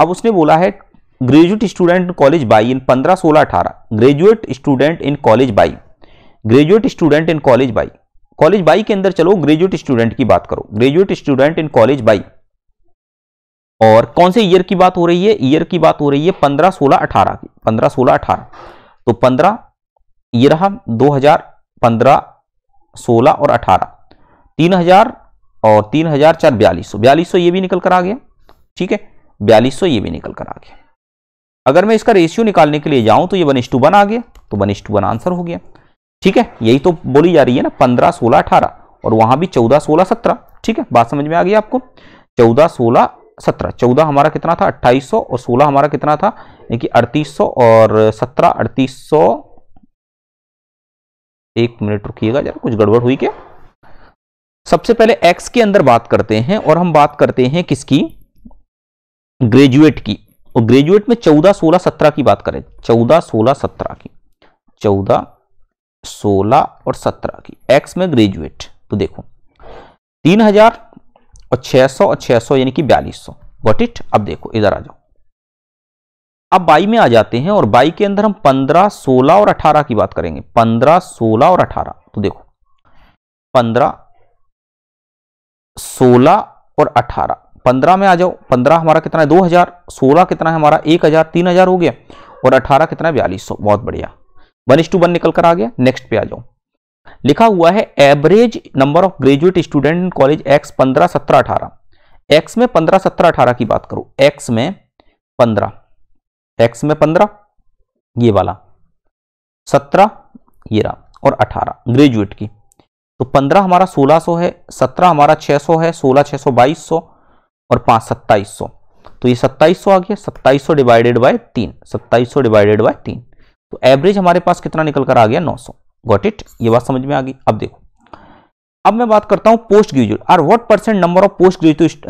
अब उसने बोला है graduate student in college Y in पंद्रह सोलह अठारह graduate student in college Y graduate student in college Y college Y के अंदर चलो ग्रेजुएट स्टूडेंट की बात करो graduate student in college Y और कौन से ईयर की बात हो रही है ईयर की बात हो रही है पंद्रह सोलह अठारह की पंद्रह सोलह अठारह तो पंद्रह ये रहा दो हजार पंद्रह सोलह और अठारह तीन हजार और तीन हजार चार बयालीस सौ बयालीस सौ ये भी निकल कर आ गया ठीक है बयालीस सौ ये भी निकल कर आ गया अगर मैं इसका रेशियो निकालने के लिए जाऊं तो ये वन इस टू वन आ गया तो वन इस टू वन आंसर हो गया ठीक है यही तो बोली जा रही है ना पंद्रह सोलह अठारह और वहां भी चौदह सोलह सत्रह ठीक है बात समझ में आ गई आपको चौदह सोलह सत्रह चौदह हमारा कितना था अट्ठाईस सौ और सोलह हमारा कितना था यानी अड़तीस सौ और सत्रह अड़तीस सौ एक मिनट रुकिएगा जरा कुछ गड़बड़ हुई क्या सबसे पहले एक्स के अंदर बात करते हैं और हम बात करते हैं किसकी ग्रेजुएट की और ग्रेजुएट में चौदह सोलह सत्रह की बात करें चौदह सोलह सत्रह की चौदह सोलह और सत्रह की एक्स में ग्रेजुएट तो देखो तीन हजार और छह सौ और छह सौ यानी कि बयालीस सौ वॉट इट अब देखो इधर आ जाओ अब बाई में आ जाते हैं और बाई के अंदर हम पंद्रह सोलह और अठारह की बात करेंगे पंद्रह सोलह और अठारह तो देखो पंद्रह सोलह और अठारह पंद्रह में आ जाओ पंद्रह हमारा कितना है दो हज़ार सोलह कितना है हमारा एक हज़ार तीन हज़ार हो गया और अठारह कितना है बयालीस सौ बहुत बढ़िया वन इस टू वन निकल कर आ गया नेक्स्ट पे आ जाओ लिखा हुआ है average number of graduate student in college X पंद्रह सत्रह अठारह एक्स में पंद्रह सत्रह अठारह की बात करो एक्स में पंद्रह एक्स में पंद्रह ये वाला सत्रह ये रहा और अठारह ग्रेजुएट की तो पंद्रह हमारा सोलह सौ है सत्रह हमारा छह सौ है सोलह छह सौ बाईस सौ और पाँच सत्ताईस सौ तो ये सत्ताईस सौ आ गया सत्ताईस सौ डिवाइडेड बाय तीन सत्ताईस सौ डिवाइडेड बाय तीन तो एवरेज हमारे पास कितना निकल कर आ गया नौ सौ गॉट इट ये बात समझ में आ गई अब देखो अब मैं बात करता हूँ post graduate are what percent number of post graduate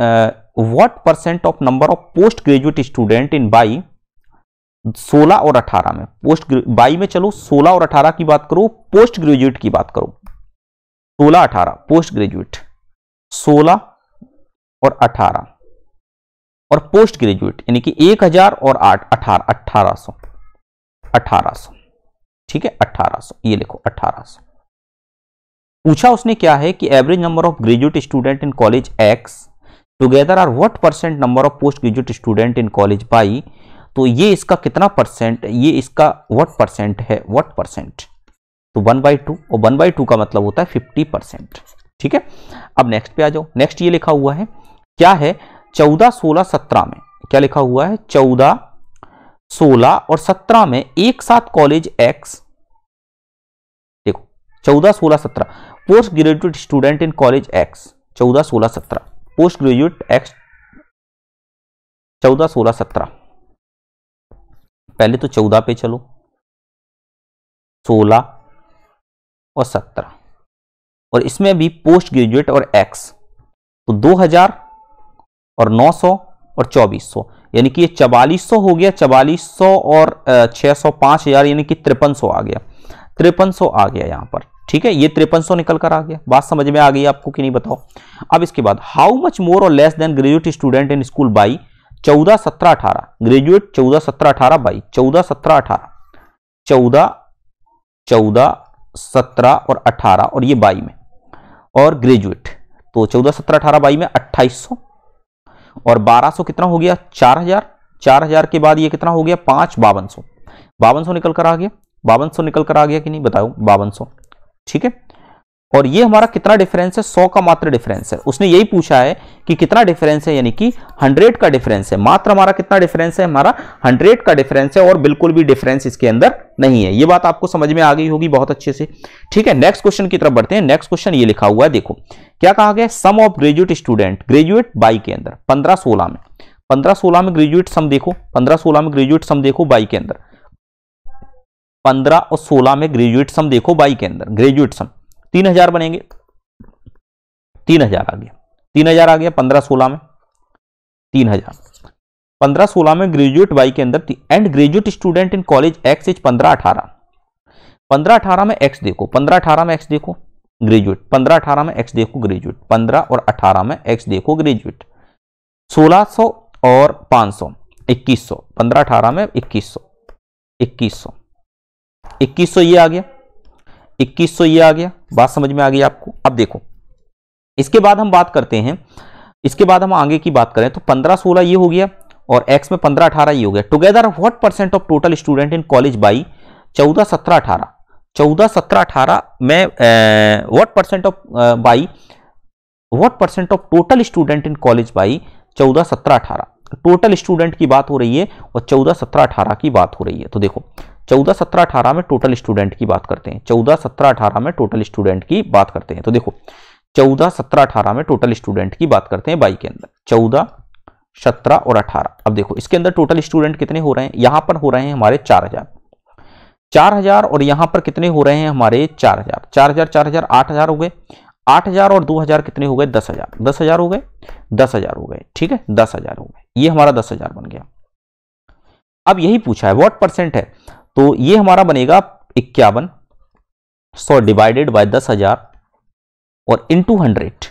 what percent of number of post graduate student in Y सोलह और अठारह में पोस्ट बाई में चलो सोलह और अठारह की बात करो पोस्ट ग्रेजुएट की बात करो सोलह अठारह पोस्ट ग्रेजुएट सोलह और अठारह और पोस्ट ग्रेजुएट यानी कि एक हजार और आठ अठारह अठारह सौ अठारह सौ ठीक है अठारह सौ ये लिखो अठारह सौ पूछा उसने क्या है कि average number of graduate student in college X together are what percent number of post graduate student in college Y तो ये इसका कितना परसेंट ये इसका व्हाट परसेंट है व्हाट परसेंट तो वन बाई टू और वन बाई टू का मतलब होता है फिफ्टी परसेंट ठीक है अब नेक्स्ट पे आ जाओ नेक्स्ट ये लिखा हुआ है क्या है चौदह सोलह सत्रह में क्या लिखा हुआ है चौदह सोलह और सत्रह में एक साथ कॉलेज एक्स देखो चौदह सोलह सत्रह post graduate student in college X चौदह सोलह सत्रह पोस्ट ग्रेजुएट एक्स चौदह सोलह सत्रह पहले तो चौदह पे चलो सोलह और सत्रह और इसमें भी पोस्ट ग्रेजुएट और एक्स तो दो हजार और 900 और 2400 यानी कि ये चवालीस हो गया चवालीस और छः सौ हजार यानी कि तिरपन आ गया तिरपन आ गया यहाँ पर ठीक है ये तिरपन निकल कर आ गया बात समझ में आ गई आपको कि नहीं बताओ अब इसके बाद हाउ मच मोर और less than graduate student in school Y चौदह सत्रह अठारह ग्रेजुएट चौदह सत्रह अठारह बाई चौदह सत्रह अठारह चौदह चौदह सत्रह और अठारह और ये बाई में और ग्रेजुएट तो चौदह सत्रह अठारह बाई में अट्ठाईस सौ और 1200 कितना हो गया 4000 4000 के बाद ये कितना हो गया पांच बावन सौ बावन सौ निकल कर आ गया बावन सौ निकल कर आ गया कि नहीं बताओ बावन सौ ठीक है और ये हमारा कितना डिफरेंस है सौ का मात्र डिफरेंस है उसने यही पूछा है कि कितना डिफरेंस है यानी कि हंड्रेड का डिफरेंस है मात्र हमारा कितना डिफरेंस है हमारा हंड्रेड का डिफरेंस है और बिल्कुल भी डिफरेंस इसके अंदर नहीं है ये बात आपको समझ में आ गई होगी बहुत अच्छे से ठीक है नेक्स्ट क्वेश्चन की तरफ बढ़ते हैं नेक्स्ट क्वेश्चन ये लिखा हुआ है देखो क्या कहा गया sum of graduate student graduate Y के अंदर पंद्रह सोलह में पंद्रह सोलह में ग्रेजुएट सम देखो पंद्रह सोलह में ग्रेजुएट सम देखो बाई के अंदर पंद्रह और सोलह में ग्रेजुएट सम देखो बाई के अंदर ग्रेजुएट सम तीन हजार बनेंगे तीन हजार आ गया तीन हजार आ गया पंद्रह सोलह में तीन हजार पंद्रह सोलह में ग्रेजुएट वाई के अंदर and graduate student in college X is पंद्रह अठारह पंद्रह अठारह में एक्स देखो पंद्रह अठारह में एक्स देखो ग्रेजुएट पंद्रह अठारह में एक्स देखो ग्रेजुएट पंद्रह और अठारह में एक्स देखो ग्रेजुएट सोलह सौ और पाँच सौ इक्कीस सौ पंद्रह अठारह में इक्कीस सौ इक्कीस सौ इक्कीस सौ ये आ गया इक्कीस सौ ये आ गया बात समझ में आ गई आपको अब देखो इसके बाद हम बात करते हैं इसके बाद हम आगे की बात करें तो पंद्रह सोलह ये हो गया और एक्स में पंद्रह अठारह ये हो गया together what percent of total student in college Y चौदह सत्रह अठारह चौदह सत्रह अठारह में what percent of Y what percent of total student in college Y चौदह सत्रह अठारह टोटल स्टूडेंट की बात हो रही है और चौदह सत्रह अठारह की बात हो रही है तो देखो चौदह सत्रह अठारह में टोटल स्टूडेंट की बात करते हैं चौदह सत्रह अठारह में टोटल स्टूडेंट की बात करते हैं तो देखो चौदह सत्रह अठारह में टोटल स्टूडेंट की बात करते हैं बाई के अंदर चौदह सत्रह और अठारह अब देखो इसके अंदर टोटल स्टूडेंट कितने हो रहे हैं यहां पर हो रहे हैं हमारे चार हजार चार हजार और यहां पर कितने हो रहे हैं हमारे चार हजार चार हजार चार हजार आठ हजार हो गए आठ हजार और दो हजार कितने हो गए दस हजार दस हजार हो गए दस हजार हो गए ठीक है दस हजार हो गए ये हमारा दस हजार बन गया अब यही पूछा है वॉट परसेंट है तो ये हमारा बनेगा इक्यावन सौ डिवाइडेड बाय दस हजार और टू हंड्रेड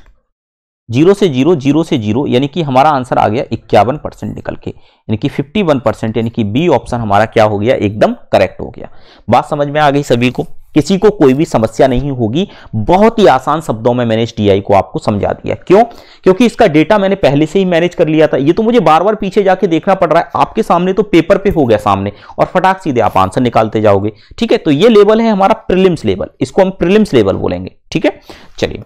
जीरो से जीरो जीरो से जीरो यानी कि हमारा आंसर आ गया इक्यावन परसेंट निकल के यानी कि फिफ्टी वन परसेंट यानी कि बी ऑप्शन हमारा क्या हो गया एकदम करेक्ट हो गया बात समझ में आ गई सभी को किसी को कोई भी समस्या नहीं होगी बहुत ही आसान शब्दों में मैंने इस टीआई को आपको समझा दिया क्यों क्योंकि इसका डेटा मैंने पहले से ही मैनेज कर लिया था ये तो मुझे बार बार पीछे जाके देखना पड़ रहा है आपके सामने तो पेपर पे हो गया सामने और फटाक सीधे आप आंसर निकालते जाओगे ठीक है तो ये लेवल है हमारा प्रिलिम्स लेवल इसको हम प्रिलिम्स लेवल बोलेंगे ठीक है चलिए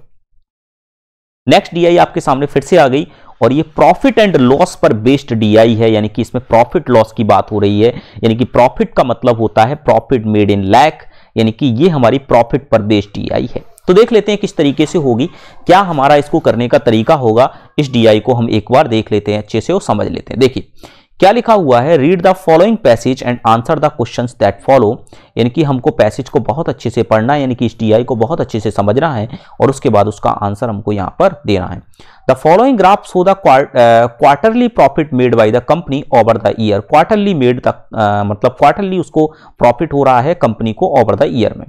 नेक्स्ट डीआई आपके सामने फिर से आ गई और ये प्रॉफिट एंड लॉस पर बेस्ड डीआई है यानी कि इसमें प्रॉफिट लॉस की बात हो रही है यानी कि प्रॉफिट का मतलब होता है प्रॉफिट मेड इन लैक यानी कि ये हमारी प्रॉफिट पर देश डी है तो देख लेते हैं किस तरीके से होगी क्या हमारा इसको करने का तरीका होगा इस डी को हम एक बार देख लेते हैं अच्छे से और समझ लेते हैं देखिए क्या लिखा हुआ है read the following passage and answer the question that follow यानी कि हमको पैसेज को बहुत अच्छे से पढ़ना है यानी कि इस डी को बहुत अच्छे से समझना है और उसके बाद उसका आंसर हमको यहाँ पर देना है The following graph show the uh, quarterly profit made by the company over the year. Quarterly made the uh, मतलब quarterly उसको profit हो रहा है कंपनी को over the year में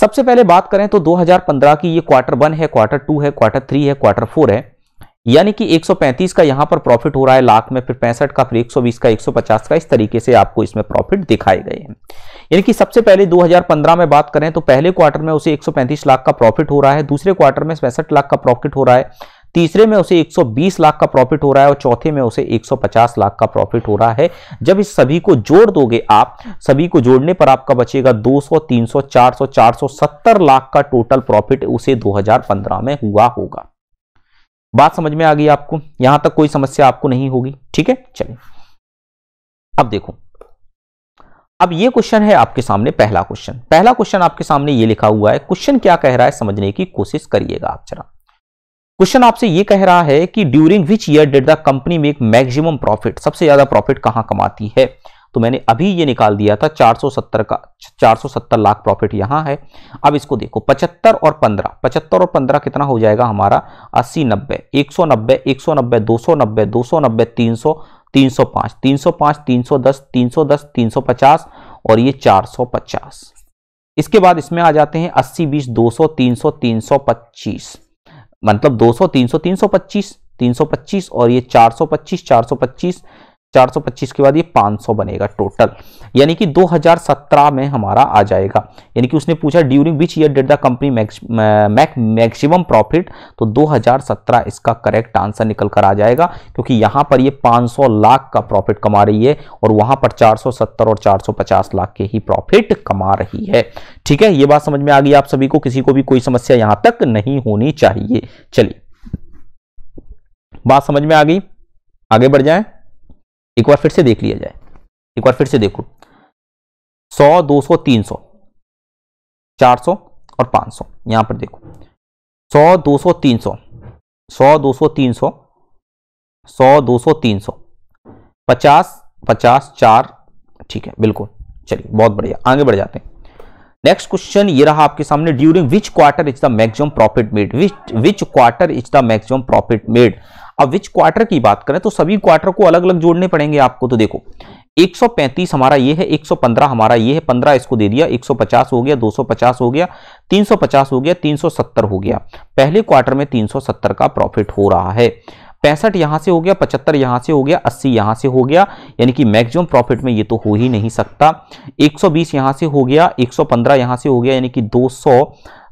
सबसे पहले बात करें तो 2015 की ये क्वार्टर वन है क्वार्टर टू है क्वार्टर थ्री है क्वार्टर फोर है यानी कि 135 का यहाँ पर प्रॉफिट हो रहा है लाख में फिर पैंसठ का फिर 120 का 150 का इस तरीके से आपको इसमें प्रॉफिट दिखाए गए हैं यानी कि सबसे पहले 2015 में बात करें तो पहले क्वार्टर में उसे 135 लाख का प्रॉफिट हो रहा है दूसरे क्वार्टर में पैंसठ लाख का प्रॉफिट हो रहा है तीसरे में उसे 120 लाख का प्रॉफिट हो रहा है और चौथे में उसे 150 लाख का प्रॉफिट हो रहा है जब इस सभी को जोड़ दोगे आप सभी को जोड़ने पर आपका बचेगा 200, 300, 400, 470 लाख का टोटल प्रॉफिट उसे 2015 में हुआ होगा बात समझ में आ गई आपको यहां तक कोई समस्या आपको नहीं होगी ठीक है चलिए अब देखो अब ये क्वेश्चन है आपके सामने पहला क्वेश्चन पहला क्वेश्चन आपके सामने ये लिखा हुआ है क्वेश्चन क्या कह रहा है समझने की कोशिश करिएगा आप जरा क्वेश्चन आपसे ये कह रहा है कि during which year did the company make maximum profit सबसे ज्यादा प्रॉफिट कहां कमाती है तो मैंने अभी ये निकाल दिया था 470 का 470 लाख प्रॉफिट यहाँ है अब इसको देखो 75 और 15 75 और 15 कितना हो जाएगा हमारा 80 90 190 190 290 290 300 305 305 310 310 350 और ये 450 इसके बाद इसमें आ जाते हैं 80 20 200 300 325 मतलब 200 300 325 325 और ये 425 425 425 के बाद ये 500 बनेगा टोटल यानी कि 2017 में हमारा आ जाएगा यानी कि उसने पूछा during which year did the company make maximum profit तो 2017 इसका करेक्ट आंसर निकल कर आ जाएगा क्योंकि यहाँ पर ये 500 लाख का प्रॉफिट कमा रही है और वहाँ पर 470 और 450 लाख के ही प्रॉफिट कमा रही है ठीक है ये बात समझ में आ गई आप सभी को किसी को भी कोई समस्या यहाँ तक नहीं होनी चाहिए चलिए बात समझ में आ गई आगे बढ़ जाएं एक बार फिर से देख लिया जाए एक बार फिर से देखो सौ दो 300, तीन सौ चार सौ और 500 सौ यहाँ पर देखो सौ दो सौ तीन सौ सौ दो सौ तीन सौ सौ दो सौ तीन सौ पचास पचास चार ठीक है बिल्कुल चलिए बहुत बढ़िया आगे बढ़ जाते हैं नेक्स्ट क्वेश्चन ये रहा आपके सामने during which quarter is the maximum profit made which which quarter is the maximum profit made अब विच क्वार्टर की बात करें तो सभी क्वार्टर को अलग अलग जोड़ने पड़ेंगे आपको तो देखो 135 हमारा ये है 115 हमारा ये है 15 इसको दे दिया 150 हो गया 250 हो गया 350 हो गया 370 हो गया पहले क्वार्टर में 370 का प्रॉफिट हो रहा है पैंसठ यहाँ से हो गया पचहत्तर यहाँ से हो गया अस्सी यहाँ से हो गया यानी कि मैक्सिमम प्रॉफिट में ये तो हो ही नहीं सकता 120 सौ यहाँ से हो गया 115 सौ यहाँ से हो गया यानी कि 200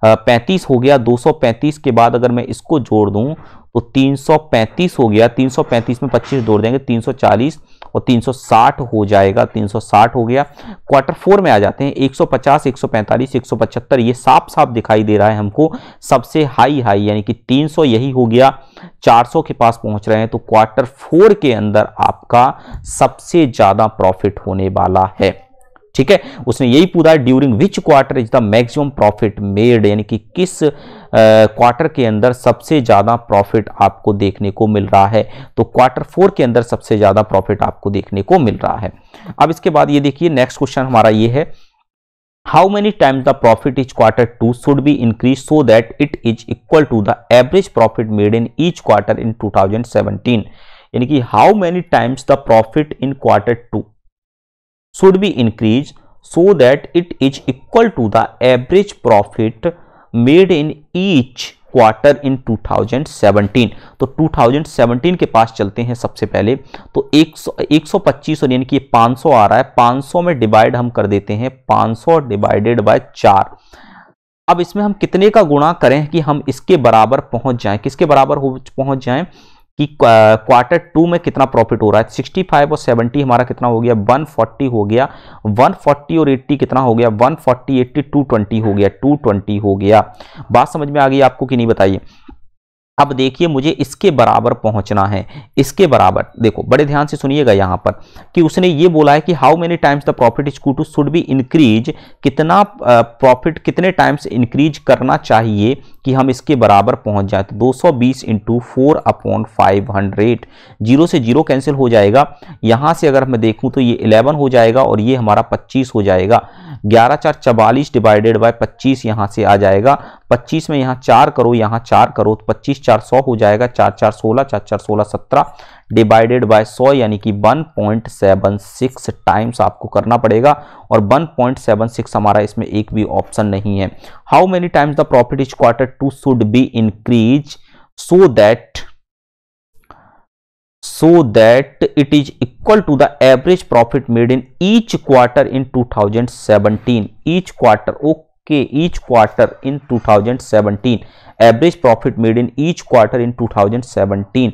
पैंतीस हो गया 235 के बाद अगर मैं इसको जोड़ दूं तो 335 हो गया 335 में 25 जोड़ देंगे 340 और 360 हो जाएगा 360 हो गया क्वार्टर फोर में आ जाते हैं 150 145 175 ये साफ साफ दिखाई दे रहा है हमको सबसे हाई हाई यानी कि 300 यही हो गया 400 के पास पहुंच रहे हैं तो क्वार्टर फोर के अंदर आपका सबसे ज़्यादा प्रॉफिट होने वाला है ठीक है उसने यही पूछा during which quarter is the maximum profit made यानी कि किस क्वार्टर के अंदर सबसे ज़्यादा प्रॉफिट आपको देखने को मिल रहा है तो क्वार्टर फोर के अंदर सबसे ज़्यादा प्रॉफिट आपको देखने को मिल रहा है अब इसके बाद ये देखिए नेक्स्ट क्वेश्चन हमारा ये है how many times the profit each quarter two should be increase so that it is equal to the average profit made in each quarter in two यानी कि how many times the profit in quarter two should be increased so that it is equal to the average profit made in each quarter in 2017 तो 2017 के पास चलते हैं सबसे पहले तो 100 125 और यानी कि पांच 500 आ रहा है 500 में डिवाइड हम कर देते हैं 500 डिवाइडेड बाय चार अब इसमें हम कितने का गुणा करें कि हम इसके बराबर पहुंच जाएं किसके बराबर हो पहुंच जाएं कि क्वार्टर टू में कितना प्रॉफिट हो रहा है 65 और 70 हमारा कितना हो गया 140 हो गया 140 और 80 कितना हो गया 140 80 220 हो गया 220 हो गया बात समझ में आ गई आपको कि नहीं बताइए अब देखिए मुझे इसके बराबर पहुंचना है इसके बराबर देखो बड़े ध्यान से सुनिएगा यहाँ पर कि उसने ये बोला है कि how many times the profit is two should be increase कितना प्रॉफिट कितने टाइम्स इंक्रीज करना चाहिए कि हम इसके बराबर पहुंच जाए तो 220 सौ बीस into four upon five hundred zero से जीरो कैंसिल हो जाएगा यहाँ से अगर मैं देखूँ तो ये 11 हो जाएगा और ये हमारा 25 हो जाएगा 11 चार चवालीस डिवाइडेड बाय 25 यहाँ से आ जाएगा 25 में यहाँ चार करो यहाँ चार करो तो पच्चीस चार सौ हो जाएगा चार चार सोलह चार चार सोलह सत्रह डिवाइडेड बाय 100 यानी कि 1.76 टाइम्स आपको करना पड़ेगा और 1.76 हमारा इसमें एक भी ऑप्शन नहीं है how many times the profit is quarter two should be increase so that it is equal to the average the made in each quarter in two thousand 2017 each quarter okay के each quarter in 2017 average profit made in each quarter in 2017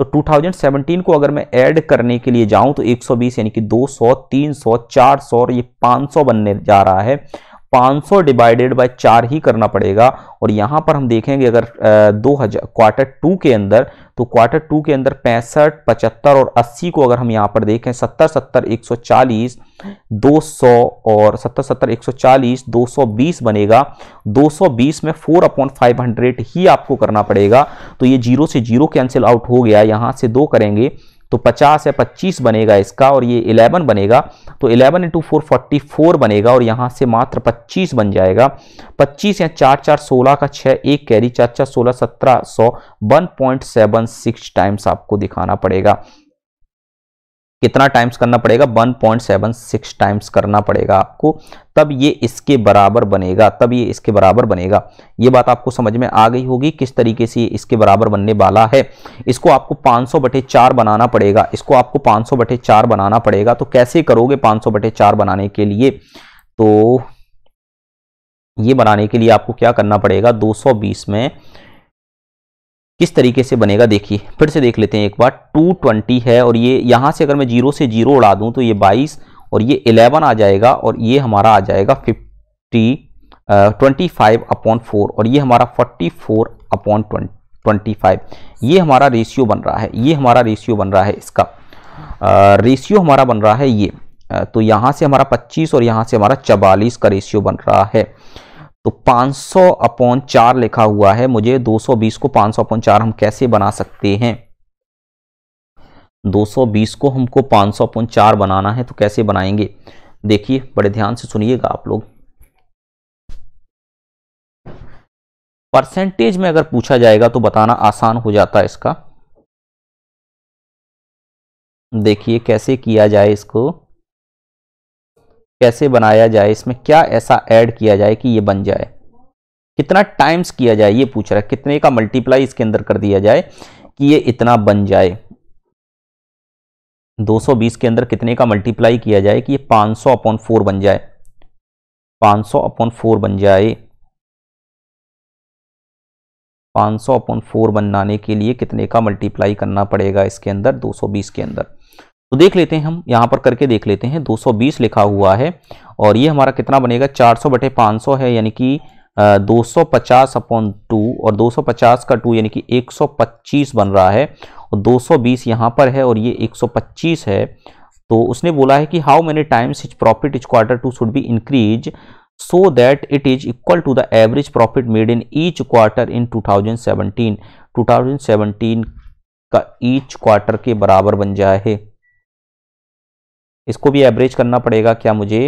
तो 2017 को अगर मैं ऐड करने के लिए जाऊं तो 120 यानी कि 200 300 400 ये 500 बनने जा रहा है 500 डिवाइडेड बाय चार ही करना पड़ेगा और यहाँ पर हम देखेंगे अगर दो हजार क्वार्टर टू के अंदर तो क्वार्टर टू के अंदर पैंसठ पचहत्तर और 80 को अगर हम यहाँ पर देखें सत्तर सत्तर 140 200 और सत्तर सत्तर 140 220 बनेगा 220 में 4 अपॉन फाइव ही आपको करना पड़ेगा तो ये जीरो से जीरो कैंसिल आउट हो गया यहाँ से दो करेंगे तो 50 या 25 बनेगा इसका और ये 11 बनेगा तो 11 इंटू फोर फोर्टी बनेगा और यहाँ से मात्र 25 बन जाएगा 25 या चार चार सोलह का छः एक कैरी चार चार सोलह सत्रह सौ one point seven six times आपको दिखाना पड़ेगा कितना टाइम्स करना पड़ेगा 1.76 टाइम्स करना पड़ेगा आपको तब ये इसके बराबर बनेगा तब ये इसके बराबर बनेगा ये बात आपको समझ में आ गई होगी किस तरीके से इसके बराबर बनने वाला है इसको आपको 500 बटे चार बनाना पड़ेगा इसको आपको 500 बटे चार बनाना पड़ेगा तो कैसे करोगे 500 बटे चार बनाने के लिए तो ये बनाने के लिए आपको क्या करना पड़ेगा बीस में किस तरीके से बनेगा देखिए फिर से देख लेते हैं एक बार 220 है और ये यहाँ से अगर मैं जीरो से जीरो उड़ा दूँ तो ये 22 और ये 11 आ जाएगा और ये हमारा आ जाएगा 50 ट्वेंटी फाइव अपॉन फोर और ये हमारा 44 फोर अपॉन ट्वेंटी फाइव ये हमारा रेशियो बन रहा है ये हमारा रेशियो बन रहा है इसका रेशियो हमारा बन रहा है ये तो यहाँ से हमारा 25 और यहाँ से हमारा 44 का रेशियो बन रहा है तो 500 अपॉन चार लिखा हुआ है मुझे 220 को 500 अपॉन चार हम कैसे बना सकते हैं 220 को हमको 500 अपॉन चार बनाना है तो कैसे बनाएंगे देखिए बड़े ध्यान से सुनिएगा आप लोग परसेंटेज में अगर पूछा जाएगा तो बताना आसान हो जाता है इसका देखिए कैसे किया जाए इसको कैसे बनाया जाए इसमें क्या ऐसा ऐड किया जाए कि ये बन जाए कितना टाइम्स किया जाए ये पूछ रहा है कितने का मल्टीप्लाई इसके अंदर कर दिया जाए कि ये इतना बन जाए 220 के अंदर कितने का मल्टीप्लाई किया जाए कि ये 500 सौ अपॉन फोर बन जाए 500 सौ अपॉन फोर बन जाए 500 सौ अपॉन फोर बनाने के लिए कितने का मल्टीप्लाई करना पड़ेगा इसके अंदर 220 के अंदर तो देख लेते हैं हम यहाँ पर करके देख लेते हैं 220 लिखा हुआ है और ये हमारा कितना बनेगा 400 बटे पाँच है यानी कि दो सौ पचास अपॉन टू और 250 का टू यानी कि 125 बन रहा है और 220 यहाँ पर है और ये 125 है तो उसने बोला है कि how many times each profit each quarter two should be increase so that it is equal to the average profit made in each quarter in two thousand का ईच क्वार्टर के बराबर बन जाए इसको भी एवरेज करना पड़ेगा क्या मुझे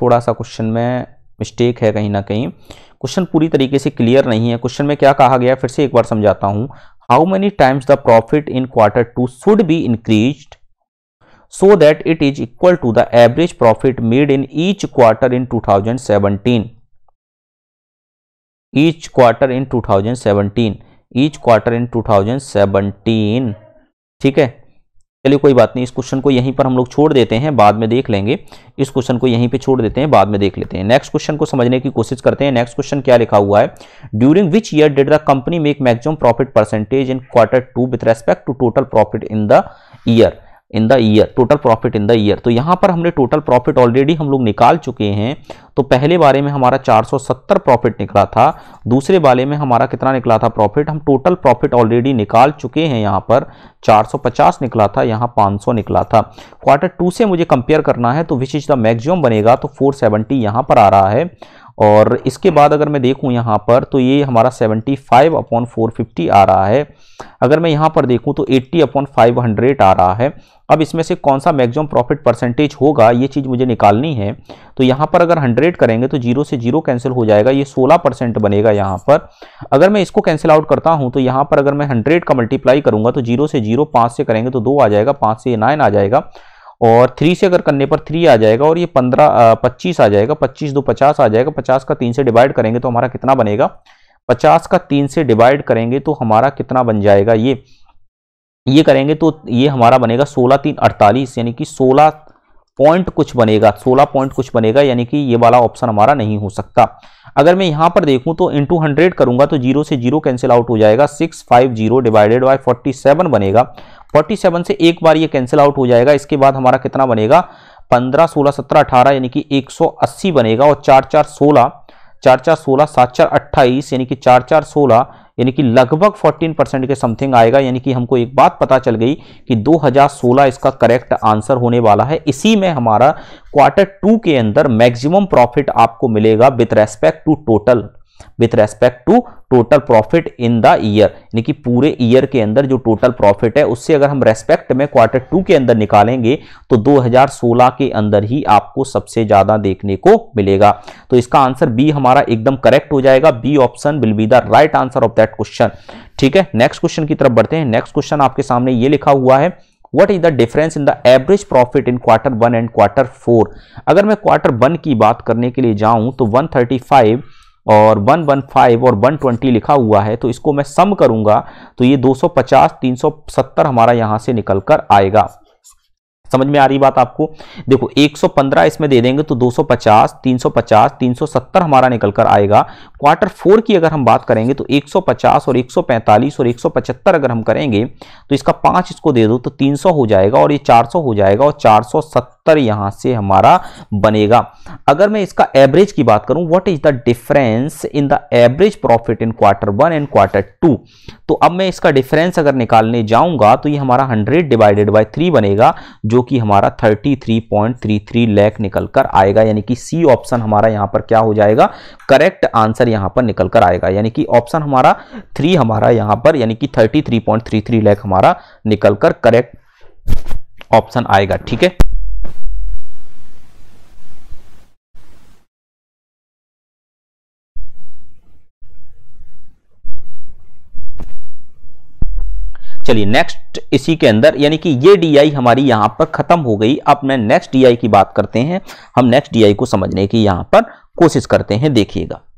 थोड़ा सा क्वेश्चन में मिस्टेक है कहीं ना कहीं क्वेश्चन पूरी तरीके से क्लियर नहीं है क्वेश्चन में क्या कहा गया फिर से एक बार समझाता हूं how many times the profit in quarter two should be increase so that it is equal to the average profit made in each quarter in 2017 each quarter in two thousand seventeen each quarter in two thousand seventeen ठीक है चलिए कोई बात नहीं इस क्वेश्चन को यहीं पर हम लोग छोड़ देते हैं बाद में देख लेंगे इस क्वेश्चन को यहीं पे छोड़ देते हैं बाद में देख लेते हैं नेक्स्ट क्वेश्चन को समझने की कोशिश करते हैं नेक्स्ट क्वेश्चन क्या लिखा हुआ है during which year did the company make maximum profit percentage in quarter two with respect to total profit in the year in the year total profit in the year तो यहाँ पर हमने टोटल प्रॉफिट ऑलरेडी हम लोग निकाल चुके हैं तो पहले बारे में हमारा 470 प्रॉफिट निकला था दूसरे बारे में हमारा कितना निकला था प्रॉफिट हम टोटल प्रॉफिट ऑलरेडी निकाल चुके हैं यहाँ पर 450 निकला था यहाँ 500 निकला था क्वार्टर टू से मुझे कंपेयर करना है तो विच इज द मैक्सिमम बनेगा तो 470 सेवेंटी यहाँ पर आ रहा है और इसके बाद अगर मैं देखूं यहाँ पर तो ये हमारा 75 फाइव अपॉन फोर आ रहा है अगर मैं यहाँ पर देखूं तो 80 अपॉन फाइव आ रहा है अब इसमें से कौन सा मैक्सिमम प्रॉफिट परसेंटेज होगा ये चीज़ मुझे निकालनी है तो यहाँ पर अगर 100 करेंगे तो जीरो से जीरो कैंसिल हो जाएगा ये 16 परसेंट बनेगा यहाँ पर अगर मैं इसको कैंसिल आउट करता हूँ तो यहाँ पर अगर मैं हंड्रेड का मल्टीप्लाई करूँगा तो जीरो से जीरो पाँच से करेंगे तो दो आ जाएगा पाँच से नाइन आ जाएगा और थ्री से अगर करने पर थ्री आ जाएगा और ये पंद्रह पच्चीस आ जाएगा पच्चीस दो पचास आ जाएगा पचास का तीन से डिवाइड करेंगे तो हमारा कितना बनेगा पचास का तीन से डिवाइड करेंगे तो हमारा कितना बन जाएगा ये ये करेंगे तो ये हमारा बनेगा सोलह तीन अड़तालीस यानी कि सोलह पॉइंट कुछ बनेगा सोलह पॉइंट कुछ बनेगा यानी कि ये वाला ऑप्शन हमारा नहीं हो सकता अगर मैं यहां पर देखूं तो इंटू हंड्रेड करूंगा तो जीरो से जीरो कैंसिल आउट हो जाएगा six five zero divided by forty seven बनेगा फोर्टी सेवन से एक बार ये कैंसिल आउट हो जाएगा इसके बाद हमारा कितना बनेगा पंद्रह सोलह सत्रह अठारह यानी कि एक सौ अस्सी बनेगा और चार चार सोलह चार चार सोलह सात चार अट्ठाईस यानी कि चार चार सोलह यानी कि लगभग 14 परसेंट के समथिंग आएगा यानी कि हमको एक बात पता चल गई कि 2016 इसका करेक्ट आंसर होने वाला है इसी में हमारा क्वार्टर टू के अंदर मैक्सिमम प्रॉफिट आपको मिलेगा with respect to total with respect to total profit in the year यानी कि पूरे ईयर के अंदर जो टोटल प्रॉफिट है उससे अगर हम रेस्पेक्ट में क्वार्टर टू के अंदर निकालेंगे तो 2016 के अंदर ही आपको सबसे ज्यादा देखने को मिलेगा तो इसका आंसर बी हमारा एकदम करेक्ट हो जाएगा B option will be the right answer of that question ठीक है नेक्स्ट क्वेश्चन की तरफ बढ़ते हैं नेक्स्ट क्वेश्चन आपके सामने ये लिखा हुआ है what is the difference in the average profit in quarter one and quarter four अगर मैं क्वार्टर वन की बात करने के लिए जाऊं तो 135 और 115 और 120 लिखा हुआ है तो इसको मैं सम करूंगा तो ये 250 370 हमारा यहां से निकल कर आएगा समझ में आ रही बात आपको देखो 115 इसमें दे देंगे तो 250 350 370 हमारा निकल कर आएगा क्वार्टर फोर की अगर हम बात करेंगे तो 150 और 145 और 175 अगर हम करेंगे तो इसका पाँच इसको दे दो तो 300 हो जाएगा और ये 400 हो जाएगा और 470 सत्तर यहां से हमारा बनेगा अगर मैं इसका एवरेज की बात करूं what is the difference in the average profit in quarter one and quarter two तो अब मैं इसका डिफरेंस अगर निकालने जाऊंगा तो ये हमारा हंड्रेड डिवाइडेड बाई थ्री बनेगा जो कि हमारा thirty three point three three lakh निकल कर आएगा यानी कि सी ऑप्शन हमारा यहां पर क्या हो जाएगा करेक्ट आंसर यहां पर निकल कर आएगा यानी कि ऑप्शन हमारा थ्री हमारा यहां पर यानी कि thirty three point three three lakh हमारा निकल कर करेक्ट ऑप्शन आएगा ठीक है चलिए नेक्स्ट इसी के अंदर यानी कि ये डीआई हमारी यहां पर खत्म हो गई अब मैं नेक्स्ट डीआई की बात करते हैं हम नेक्स्ट डीआई को समझने की यहां पर कोशिश करते हैं देखिएगा